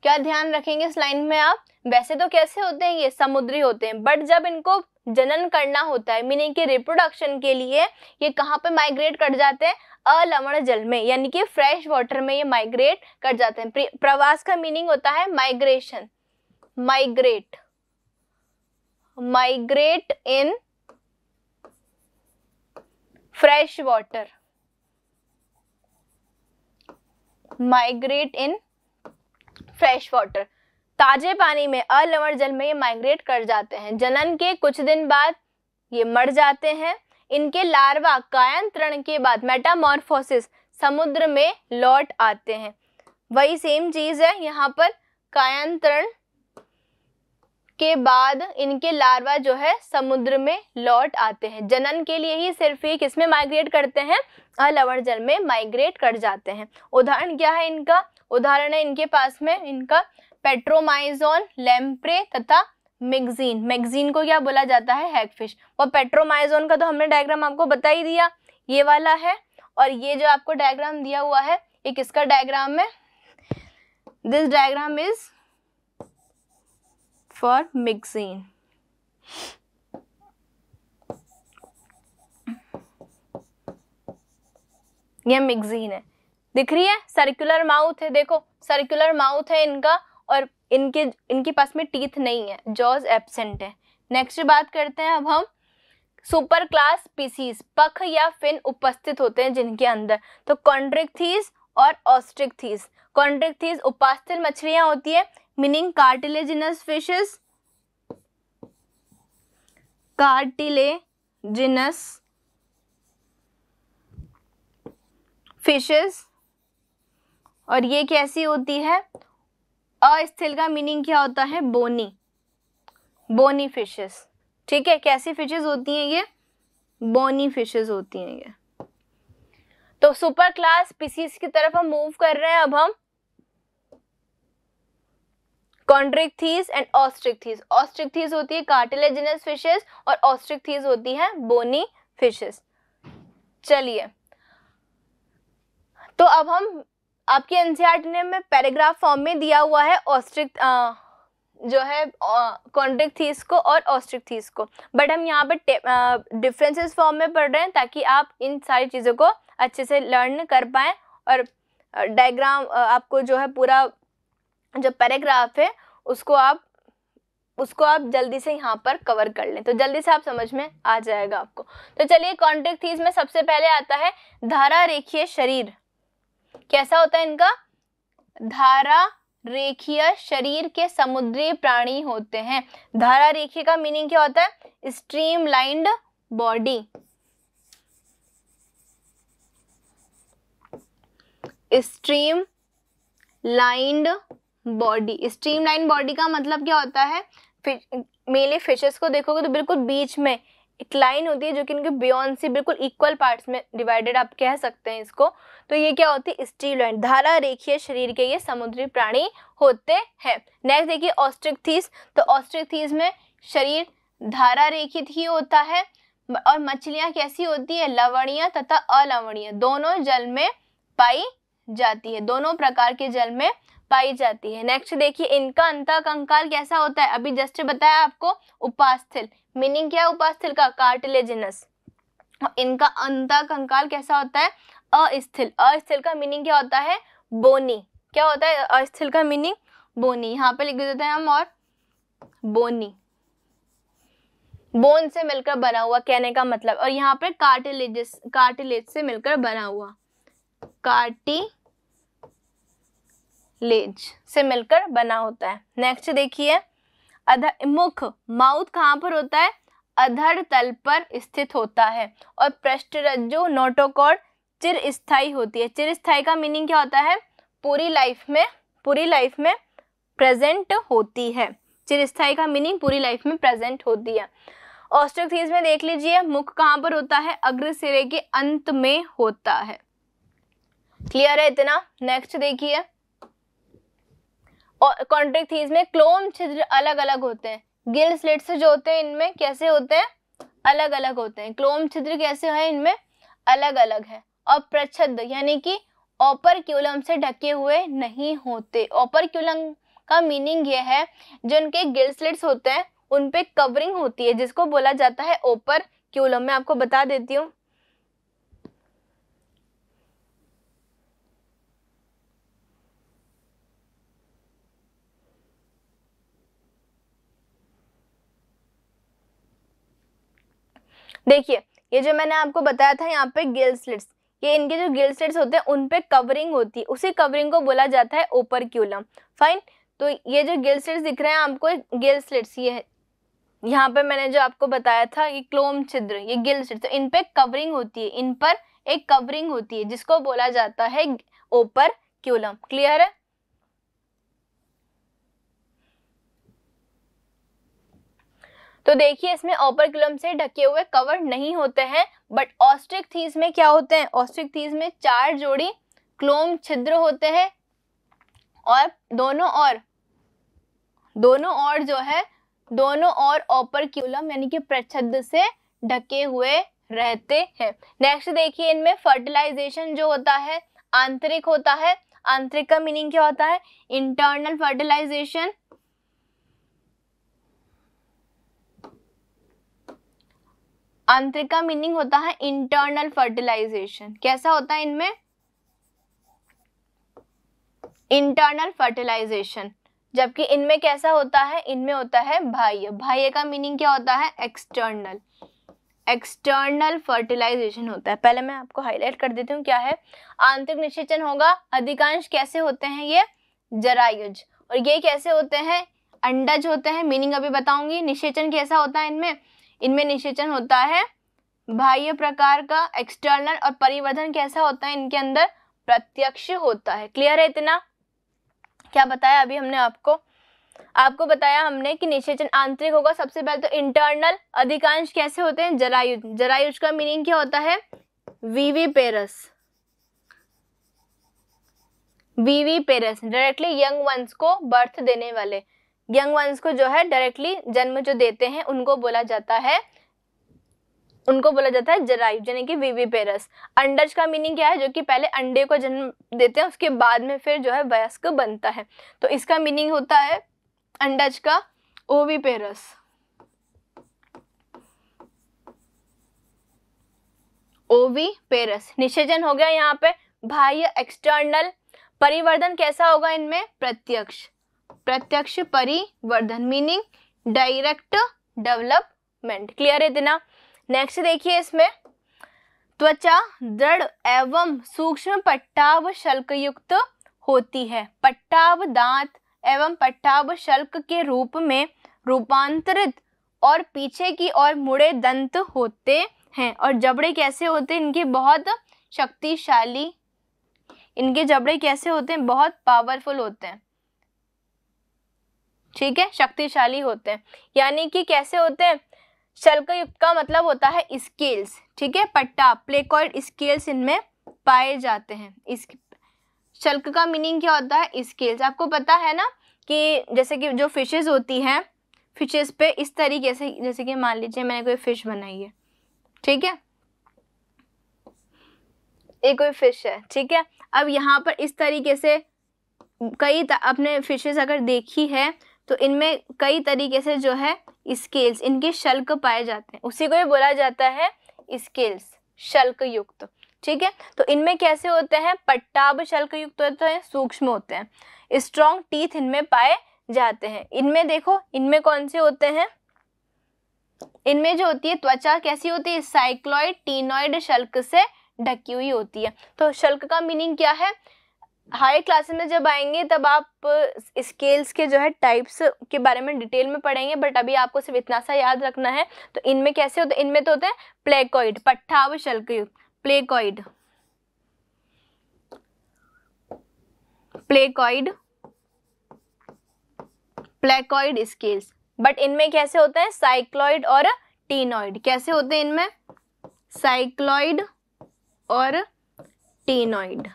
क्या ध्यान रखेंगे इस लाइन में आप वैसे तो कैसे होते हैं ये समुद्री होते हैं बट जब इनको जनन करना होता है मीनिंग कि रिप्रोडक्शन के लिए ये कहाँ पे माइग्रेट कर जाते हैं अलवण जल में यानी कि फ्रेश वाटर में ये माइग्रेट कर जाते हैं प्रवास का मीनिंग होता है migration migrate migrate in fresh water migrate in fresh water ताजे पानी में अलवण जल में ये माइग्रेट कर जाते हैं जनन के कुछ दिन बाद ये मर जाते हैं इनके लार्वा कायंत्रण के बाद मेटामॉर्फोसिस समुद्र में लौट आते हैं वही सेम चीज़ है यहाँ पर कायंत्रण के बाद इनके लार्वा जो है समुद्र में लौट आते हैं जनन के लिए ही सिर्फ एक किसमें माइग्रेट करते हैं अलवर जल में माइग्रेट कर जाते हैं उदाहरण क्या है इनका उदाहरण है इनके पास में इनका पेट्रोमाइजोन लेम्प्रे तथा मैगजीन मैगजीन को क्या बोला जाता है हैगफिश और पेट्रोमाइजोन का तो हमने डायग्राम आपको बता ही दिया ये वाला है और ये जो आपको डायग्राम दिया हुआ है ये किसका डायग्राम है this diagram is for mixing. ये मिक्सिन है दिख रही है सर्कुलर माउथ है देखो सर्कुलर माउथ है इनका और इनके इनके पास में टीथ नहीं है जॉज एबसेंट है नेक्स्ट बात करते हैं अब हम सुपर क्लास पीसीज पख या फिन उपस्थित होते हैं जिनके अंदर तो कॉन्ड्रिकथीज और ऑस्ट्रिकथीज कॉन्ड्रिकथीज उपास्थित मछलियाँ होती है meaning cartilaginous fishes cartilaginous fishes और ये कैसी होती है अस्थिल का मीनिंग क्या होता है बोनी बोनी फिशेस ठीक है कैसी फिशेस होती हैं ये बोनी फिशेस होती हैं ये तो सुपर क्लास पीसीस की तरफ हम मूव कर रहे हैं अब हम कॉन्ड्रिकथीज एंड ऑस्ट्रिकथीज ऑस्ट्रिकथीज होती है कार्टिलेजिनस फिशेस और ऑस्ट्रिकथीज होती है बोनी फिशेस चलिए तो अब हम आपके e एनसीआर में पैराग्राफ फॉर्म में दिया हुआ है ऑस्ट्रिक जो है कॉन्ट्रिक थीस को और ऑस्ट्रिक थीस को बट हम यहाँ पर डिफरेंसेस फॉर्म में पढ़ रहे हैं ताकि आप इन सारी चीज़ों को अच्छे से लर्न कर पाएँ और डायग्राम आपको जो है पूरा जो पैराग्राफ है उसको आप उसको आप जल्दी से यहाँ पर कवर कर लें तो जल्दी से आप समझ में आ जाएगा आपको तो चलिए कॉन्ट्रेक्ट थीज में सबसे पहले आता है धारा रेखीय शरीर कैसा होता है इनका धारा रेखीय शरीर के समुद्री प्राणी होते हैं धारा रेखीय का मीनिंग क्या होता है streamlined body streamlined body streamline body का मतलब क्या होता है मेले फिशेस को देखोगे तो बिल्कुल बीच में एक लाइन होती है जो कि इनके बियॉन्ड से बिल्कुल इक्वल पार्ट्स में डिवाइडेड आप कह सकते हैं इसको तो ये क्या होती है स्टील लाइन धारा रेखीय शरीर के ये समुद्री प्राणी होते हैं नेक्स्ट देखिए थीस तो थीस में शरीर धारा रेखित ही होता है और मछलियाँ कैसी होती है लवणीय तथा अलवणीय दोनों जल में पाई जाती है दोनों प्रकार के जल में पाई जाती है नेक्स्ट देखिए इनका अंत कंकाल कैसा होता है अभी जस्ट बताया आपको उपास्थिल मीनिंग क्या उपास्थिल का कार्टिलेजिनस इनका अंत कंकाल कैसा होता है अस्थिल अस्थिल का मीनिंग क्या होता है बोनी क्या होता है अस्थिल का मीनिंग बोनी यहाँ पे लिख देते हैं हम और बोनी बोन से मिलकर बना हुआ कहने का मतलब और यहाँ पर कार्टिलेज कार्टिलेज से मिलकर बना हुआ कार्टी लेज से मिलकर बना होता है नेक्स्ट देखिए अधर मुख माउथ कहाँ पर होता है अधर तल पर स्थित होता है और पृष्ठरज्जु नोटोकॉर्ड चिर स्थाई होती है चिर स्थाई का मीनिंग क्या होता है पूरी लाइफ में पूरी लाइफ में प्रेजेंट होती है चिर स्थाई का मीनिंग पूरी लाइफ में प्रेजेंट होती है ऑस्ट्रोथीज में देख लीजिए मुख कहाँ पर होता है अग्र सिरे के अंत में होता है क्लियर है इतना नेक्स्ट देखिए और कॉन्ट्रेक्थीज में क्लोम छिद्र अलग अलग होते हैं गिल स्लिट्स जो होते हैं इनमें कैसे होते हैं अलग अलग होते हैं क्लोम छिद्र कैसे हैं इनमें अलग अलग है और प्रच्छद यानी कि क्यूलम से ढके हुए नहीं होते क्यूलम का मीनिंग यह है जो उनके स्लिट्स होते हैं उनपे कवरिंग होती है जिसको बोला जाता है ओपर क्यूलम मैं आपको बता देती हूँ देखिए ये जो मैंने आपको बताया था यहाँ पे गिल स्लिट्स ये इनके जो गिल स्लिट्स होते हैं उन पे कवरिंग होती है उसी कवरिंग को बोला जाता है ओपर क्यूलम फाइन तो ये जो गिल स्लिट्स दिख रहे हैं आपको गिल स्लिट्स ये है यहाँ पे मैंने जो आपको बताया था ये क्लोम छिद्र ये गिल स्लिट्स तो इन पे कवरिंग होती है इन पर एक कवरिंग होती है जिसको बोला जाता है ओपर क्यूलम क्लियर है तो देखिए इसमें क्लम से ढके हुए कवर नहीं होते हैं बट ऑस्ट्रिक थीज में क्या होते हैं ऑस्ट्रिक थीज में चार जोड़ी क्लोम छिद्र होते हैं और दोनों और दोनों और जो है दोनों और ओपरक्यूलम यानी कि प्रच्छद से ढके हुए रहते हैं नेक्स्ट देखिए इनमें फर्टिलाइजेशन जो होता है आंतरिक होता है आंतरिक का मीनिंग क्या होता है इंटरनल फर्टिलाइजेशन आंतरिक का मीनिंग होता है इंटरनल फर्टिलाइजेशन कैसा होता है इनमें इंटरनल फर्टिलाइजेशन जबकि इनमें कैसा होता है इनमें होता है बाह्य बाह्य का मीनिंग क्या होता है एक्सटर्नल एक्सटर्नल फर्टिलाइजेशन होता है पहले मैं आपको हाईलाइट कर देती हूँ क्या है आंतरिक निषेचन होगा अधिकांश कैसे होते हैं ये जरायुज और ये कैसे होते हैं अंडज होते हैं मीनिंग अभी बताऊंगी निषेचन कैसा होता है इनमें इनमें निषेचन होता है बाह्य प्रकार का एक्सटर्नल और परिवर्धन कैसा होता है इनके अंदर प्रत्यक्ष होता है क्लियर है इतना क्या बताया अभी हमने आपको आपको बताया हमने कि निषेचन आंतरिक होगा सबसे पहले तो इंटरनल अधिकांश कैसे होते हैं जरायु जरायुज का मीनिंग क्या होता है viviparous viviparous directly young ones को बर्थ देने वाले यंग वंस को जो है डायरेक्टली जन्म जो देते हैं उनको बोला जाता है उनको बोला जाता है जराइव यानी कि वीवी पेरस अंडज का मीनिंग क्या है जो कि पहले अंडे को जन्म देते हैं उसके बाद में फिर जो है वयस्क बनता है तो इसका मीनिंग होता है अंडज का ओवी पेरस ओवी पेरस निषेजन हो गया यहाँ पे बाह्य एक्सटर्नल परिवर्धन कैसा होगा इनमें प्रत्यक्ष प्रत्यक्ष परिवर्धन मीनिंग डायरेक्ट डेवलपमेंट क्लियर है इतना नेक्स्ट देखिए इसमें त्वचा दृढ़ एवं सूक्ष्म पट्टाव शल्क युक्त होती है पट्टाव दांत एवं पट्टाव शल्क के रूप में रूपांतरित और पीछे की ओर मुड़े दंत होते हैं और जबड़े कैसे होते हैं इनके बहुत शक्तिशाली इनके जबड़े कैसे होते हैं बहुत पावरफुल होते हैं ठीक है शक्तिशाली होते हैं यानी कि कैसे होते हैं शल्क का मतलब होता है स्केल्स ठीक है पट्टा प्लेकॉइड स्केल्स इनमें पाए जाते हैं इस शल्क का मीनिंग क्या होता है स्केल्स आपको पता है ना कि जैसे कि जो फिशेस होती हैं फिशेस पे इस तरीके से जैसे कि मान लीजिए मैंने कोई फिश बनाई है ठीक है एक कोई फिश है ठीक है अब यहाँ पर इस तरीके से कई अपने फिशेस अगर देखी है तो इनमें कई तरीके से जो है स्केल्स इनके शल्क पाए जाते हैं उसी को ही बोला जाता है स्केल्स शल्क युक्त ठीक है तो इनमें कैसे होते हैं पट्टाब शल्क युक्त होते हैं सूक्ष्म होते हैं स्ट्रॉन्ग टीथ इनमें पाए जाते हैं इनमें देखो इनमें कौन से होते हैं इनमें जो होती है त्वचा कैसी होती है साइक्लॉइड टीनॉइड शल्क से ढकी हुई होती है तो शल्क का मीनिंग क्या है हायर क्लासेस में जब आएंगे तब आप स्केल्स के जो है टाइप्स के बारे में डिटेल में पढ़ेंगे बट अभी आपको सिर्फ इतना सा याद रखना है तो इनमें कैसे होते हैं इनमें तो होते हैं प्लेकॉइड पट्ठा व शल्कयुक्त placoid placoid placoid scales but इनमें कैसे होते हैं साइक्लॉइड और टीनॉइड कैसे होते हैं इनमें साइक्लॉइड और टीनॉइड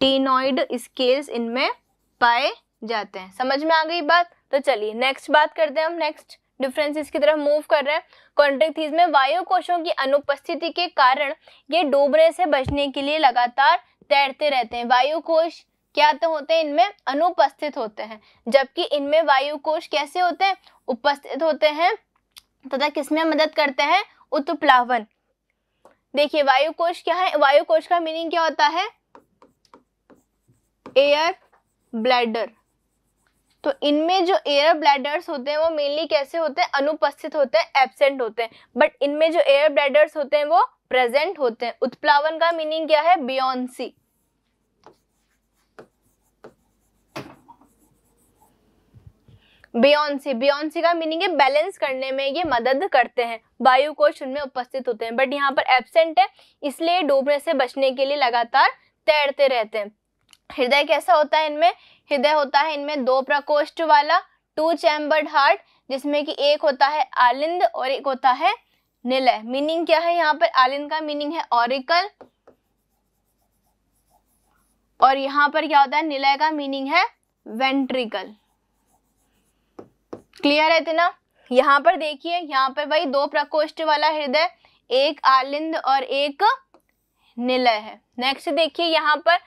टीनॉइड स्केल्स इनमें पाए जाते हैं समझ में आ गई बात तो चलिए नेक्स्ट बात करते हैं हम नेक्स्ट डिफरेंसेस की तरफ मूव कर रहे हैं कॉन्ट्रेक्टीज में वायु कोशों की अनुपस्थिति के कारण ये डूबने से बचने के लिए लगातार तैरते रहते हैं वायु कोश क्या तो होते हैं इनमें अनुपस्थित होते हैं जबकि इनमें वायु कोश कैसे होते हैं उपस्थित होते हैं तथा किसमें मदद करते हैं उत्प्लावन देखिए वायु कोश क्या है वायु कोश का मीनिंग क्या होता है एयर ब्लैडर तो इनमें जो एयर ब्लैडर्स होते हैं वो मेनली कैसे होते हैं अनुपस्थित होते हैं एबसेंट होते हैं बट इनमें जो एयर ब्लैडर्स होते हैं वो प्रेजेंट होते हैं उत्प्लावन का मीनिंग क्या है बियॉन्सी बियॉन्सी बियॉन्सी का मीनिंग है बैलेंस करने में ये मदद करते हैं वायु कोश उनमें उपस्थित होते हैं बट यहाँ पर एबसेंट है इसलिए डूबने से बचने के लिए लगातार तैरते रहते हैं हृदय कैसा होता है इनमें हृदय होता है इनमें दो प्रकोष्ठ वाला टू चैम्बर्ड हार्ट जिसमें कि एक होता है आलिंद और एक होता है निलय मीनिंग क्या है यहाँ पर आलिंद का मीनिंग है ऑरिकल और यहाँ पर क्या होता है निलय का मीनिंग है वेंट्रिकल क्लियर है इतना यहाँ पर देखिए यहाँ पर वही दो प्रकोष्ठ वाला हृदय एक आलिंद और एक निलय है नेक्स्ट देखिए यहाँ पर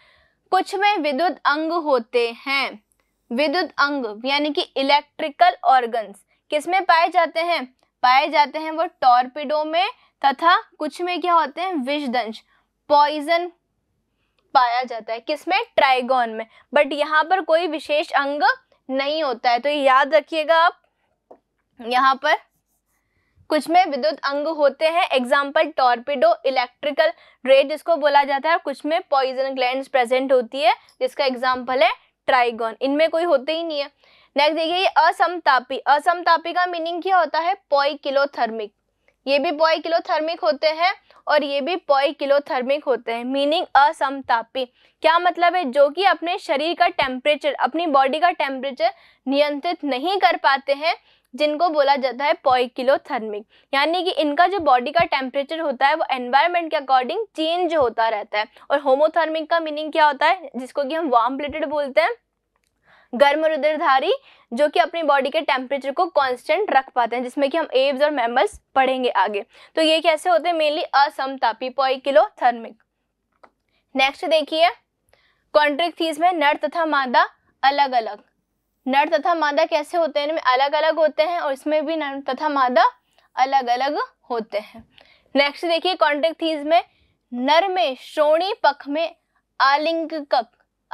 कुछ में विद्युत अंग होते हैं विद्युत अंग यानी कि इलेक्ट्रिकल ऑर्गन्स किसमें पाए जाते हैं पाए जाते हैं वो टॉर्पिडो में तथा कुछ में क्या होते हैं विषदंश पॉइजन पाया जाता है किसमें ट्राइगोन में बट यहाँ पर कोई विशेष अंग नहीं होता है तो याद रखिएगा आप यहाँ पर कुछ में विद्युत अंग होते हैं एग्जाम्पल टॉर्पिडो इलेक्ट्रिकल रे जिसको बोला जाता है कुछ में पॉइजन ग्लैंड प्रेजेंट होती है जिसका एग्जाम्पल है ट्राइगॉन इनमें कोई होते ही नहीं है नेक्स्ट देखिए ये असमतापी असमतापी का मीनिंग क्या होता है पॉइ किलोथर्मिक ये भी पॉइ किलोथर्मिक होते हैं और ये भी पॉइ किलोथर्मिक होते हैं मीनिंग असमतापी क्या मतलब है जो कि अपने शरीर का टेम्परेचर अपनी बॉडी का टेम्परेचर नियंत्रित नहीं कर पाते हैं जिनको बोला जाता है पॉइकिलोथर्मिक यानी कि इनका जो बॉडी का टेम्परेचर होता है वो एनवायरमेंट के अकॉर्डिंग चेंज होता रहता है और होमोथर्मिक का मीनिंग क्या होता है जिसको कि हम वार्म प्लेटेड बोलते हैं गर्म रुद्रधारी जो कि अपनी बॉडी के टेम्परेचर को कांस्टेंट रख पाते हैं जिसमें कि हम एब्स और मेम्बर्स पढ़ेंगे आगे तो ये कैसे होते हैं मेनली असमतापी पॉइकिलोथर्मिक नेक्स्ट देखिए कॉन्ट्रिक फीस में नर तथा मादा अलग अलग नर तथा मादा कैसे होते हैं इनमें अलग अलग होते हैं और इसमें भी नर तथा मादा अलग अलग होते हैं नेक्स्ट देखिए कॉन्टेक्ट थीज में नर में श्रोणी पख में आलिंगक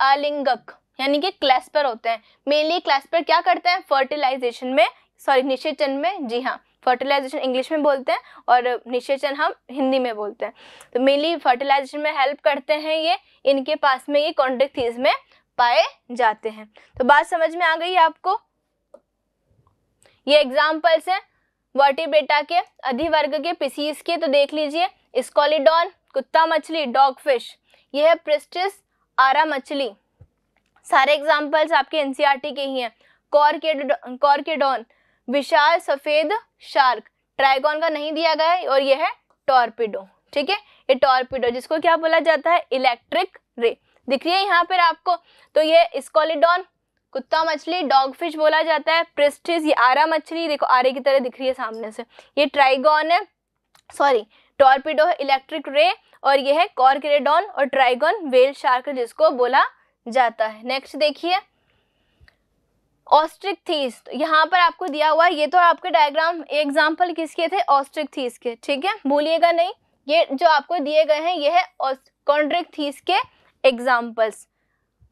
आलिंगक यानी कि क्लैस्पर होते हैं मेनली क्लैस्पर क्या करते हैं फर्टिलाइजेशन में सॉरी निषेचन में जी हाँ फर्टिलाइजेशन इंग्लिश में बोलते हैं और निषेचन हम हिंदी में बोलते हैं तो मेनली फर्टिलाइजेशन में हेल्प करते हैं ये इनके पास में ये कॉन्ट्रेक्ट थीज में पाए जाते हैं तो बात समझ में आ गई आपको ये एग्जाम्पल्स हैं वर्टिब्रेटा के अधिवर्ग के पिसीस के तो देख लीजिए स्कॉलिडॉन कुत्ता मछली डॉग फिश ये है प्रिस्टिस आरा मछली सारे एग्जाम्पल्स आपके एनसीईआरटी e के ही हैं कॉर्केडॉन कॉर्केडॉन विशाल सफ़ेद शार्क ट्राइगॉन का नहीं दिया गया है और यह है टॉर्पिडो ठीक है ये टॉर्पिडो जिसको क्या बोला जाता है इलेक्ट्रिक रे दिख रही है यहाँ पर आपको तो ये स्कॉलिडॉन कुत्ता मछली डॉग फिश बोला जाता है प्रिस्टिस ये आरा मछली देखो आरे की तरह दिख रही है सामने से ये ट्राइगॉन है सॉरी टॉर्पिडो है इलेक्ट्रिक रे और ये है कॉर्करेडॉन और ट्राइगॉन वेल शार्क जिसको बोला जाता है नेक्स्ट देखिए ऑस्ट्रिक थीस तो यहाँ पर आपको दिया हुआ है ये तो आपके डायग्राम एग्जाम्पल किसके थे ऑस्ट्रिक थीस के ठीक है भूलिएगा नहीं ये जो आपको दिए गए हैं ये है कॉन्ड्रिक थीस के एग्जाम्पल्स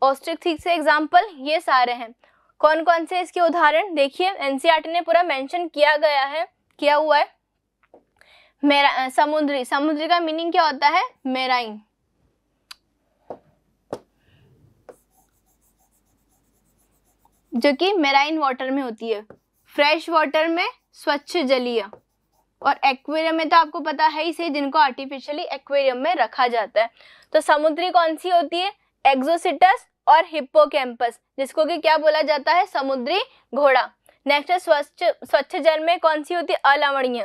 ऑस्ट्रिक थीक से एग्जाम्पल ये सारे हैं कौन कौन से इसके उदाहरण देखिए एनसीईआरटी e ने पूरा मेंशन किया गया है क्या हुआ है मेरा समुद्री समुद्री का मीनिंग क्या होता है मेराइन जो कि मेराइन वाटर में होती है फ्रेश वाटर में स्वच्छ जलीय और एक्वेरियम में तो आपको पता है ही सही जिनको आर्टिफिशियली एक्वेरियम में रखा जाता है तो समुद्री कौन सी होती है एक्सोसिटस और हिप्पोकैम्पस जिसको कि क्या बोला जाता है समुद्री घोड़ा नेक्स्ट है स्वच्छ स्वच्छ जल में कौन सी होती है अलवणीय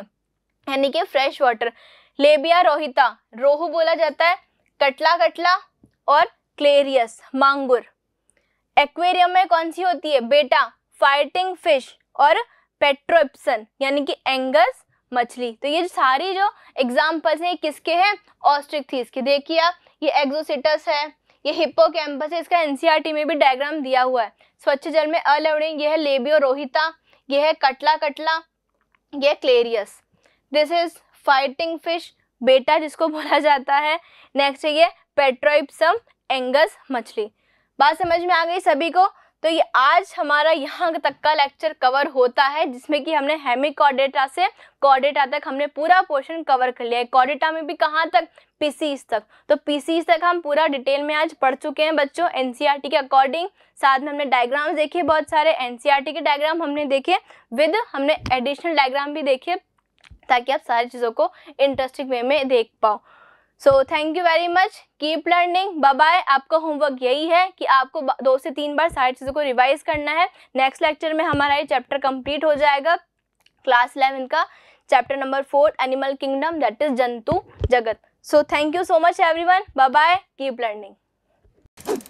यानी कि फ्रेश वाटर लेबिया रोहिता रोहू बोला जाता है कटला कटला और क्लेरियस मांगुर एक्वेरियम में कौन सी होती है बेटा फाइटिंग फिश और पेट्रोप्सन यानी कि एंगस मछली तो ये सारी जो एग्जाम्पल्स हैं किसके हैं ऑस्ट्रिक थीस के देखिए आप ये एग्जोसिटस है ये हिप्पो कैंपस है इसका एनसीईआरटी e में भी डायग्राम दिया हुआ है स्वच्छ जल में अलवणिंग यह है लेबियो रोहिता यह है कटला कटला यह clarias this is fighting fish betta जिसको बोला जाता है नेक्स्ट है ये पेट्रोइप्सम एंगस मछली बात समझ में आ गई सभी को तो ये आज हमारा यहाँ तक का लेक्चर कवर होता है जिसमें कि हमने हेमी कॉर्डेटा से कॉर्डेटा तक हमने पूरा पोर्शन कवर कर लिया है कॉर्डेटा में भी कहाँ तक पीसीस e तक तो पीसीस e तक हम पूरा डिटेल में आज पढ़ चुके हैं बच्चों एनसीईआरटी e के अकॉर्डिंग साथ में हमने डायग्राम्स देखे बहुत सारे एन के डायग्राम हमने देखे विद हमने एडिशनल डायग्राम भी देखे ताकि आप सारी चीज़ों को इंटरेस्टिंग वे में देख पाओ so thank you very much keep learning bye आपका होमवर्क यही है कि आपको दो से तीन बार सारी चीज़ों को रिवाइज करना है नेक्स्ट लेक्चर में हमारा ये चैप्टर कंप्लीट हो जाएगा क्लास इलेवन का chapter number four animal kingdom that is जंतु जगत so thank you so much every bye bye keep learning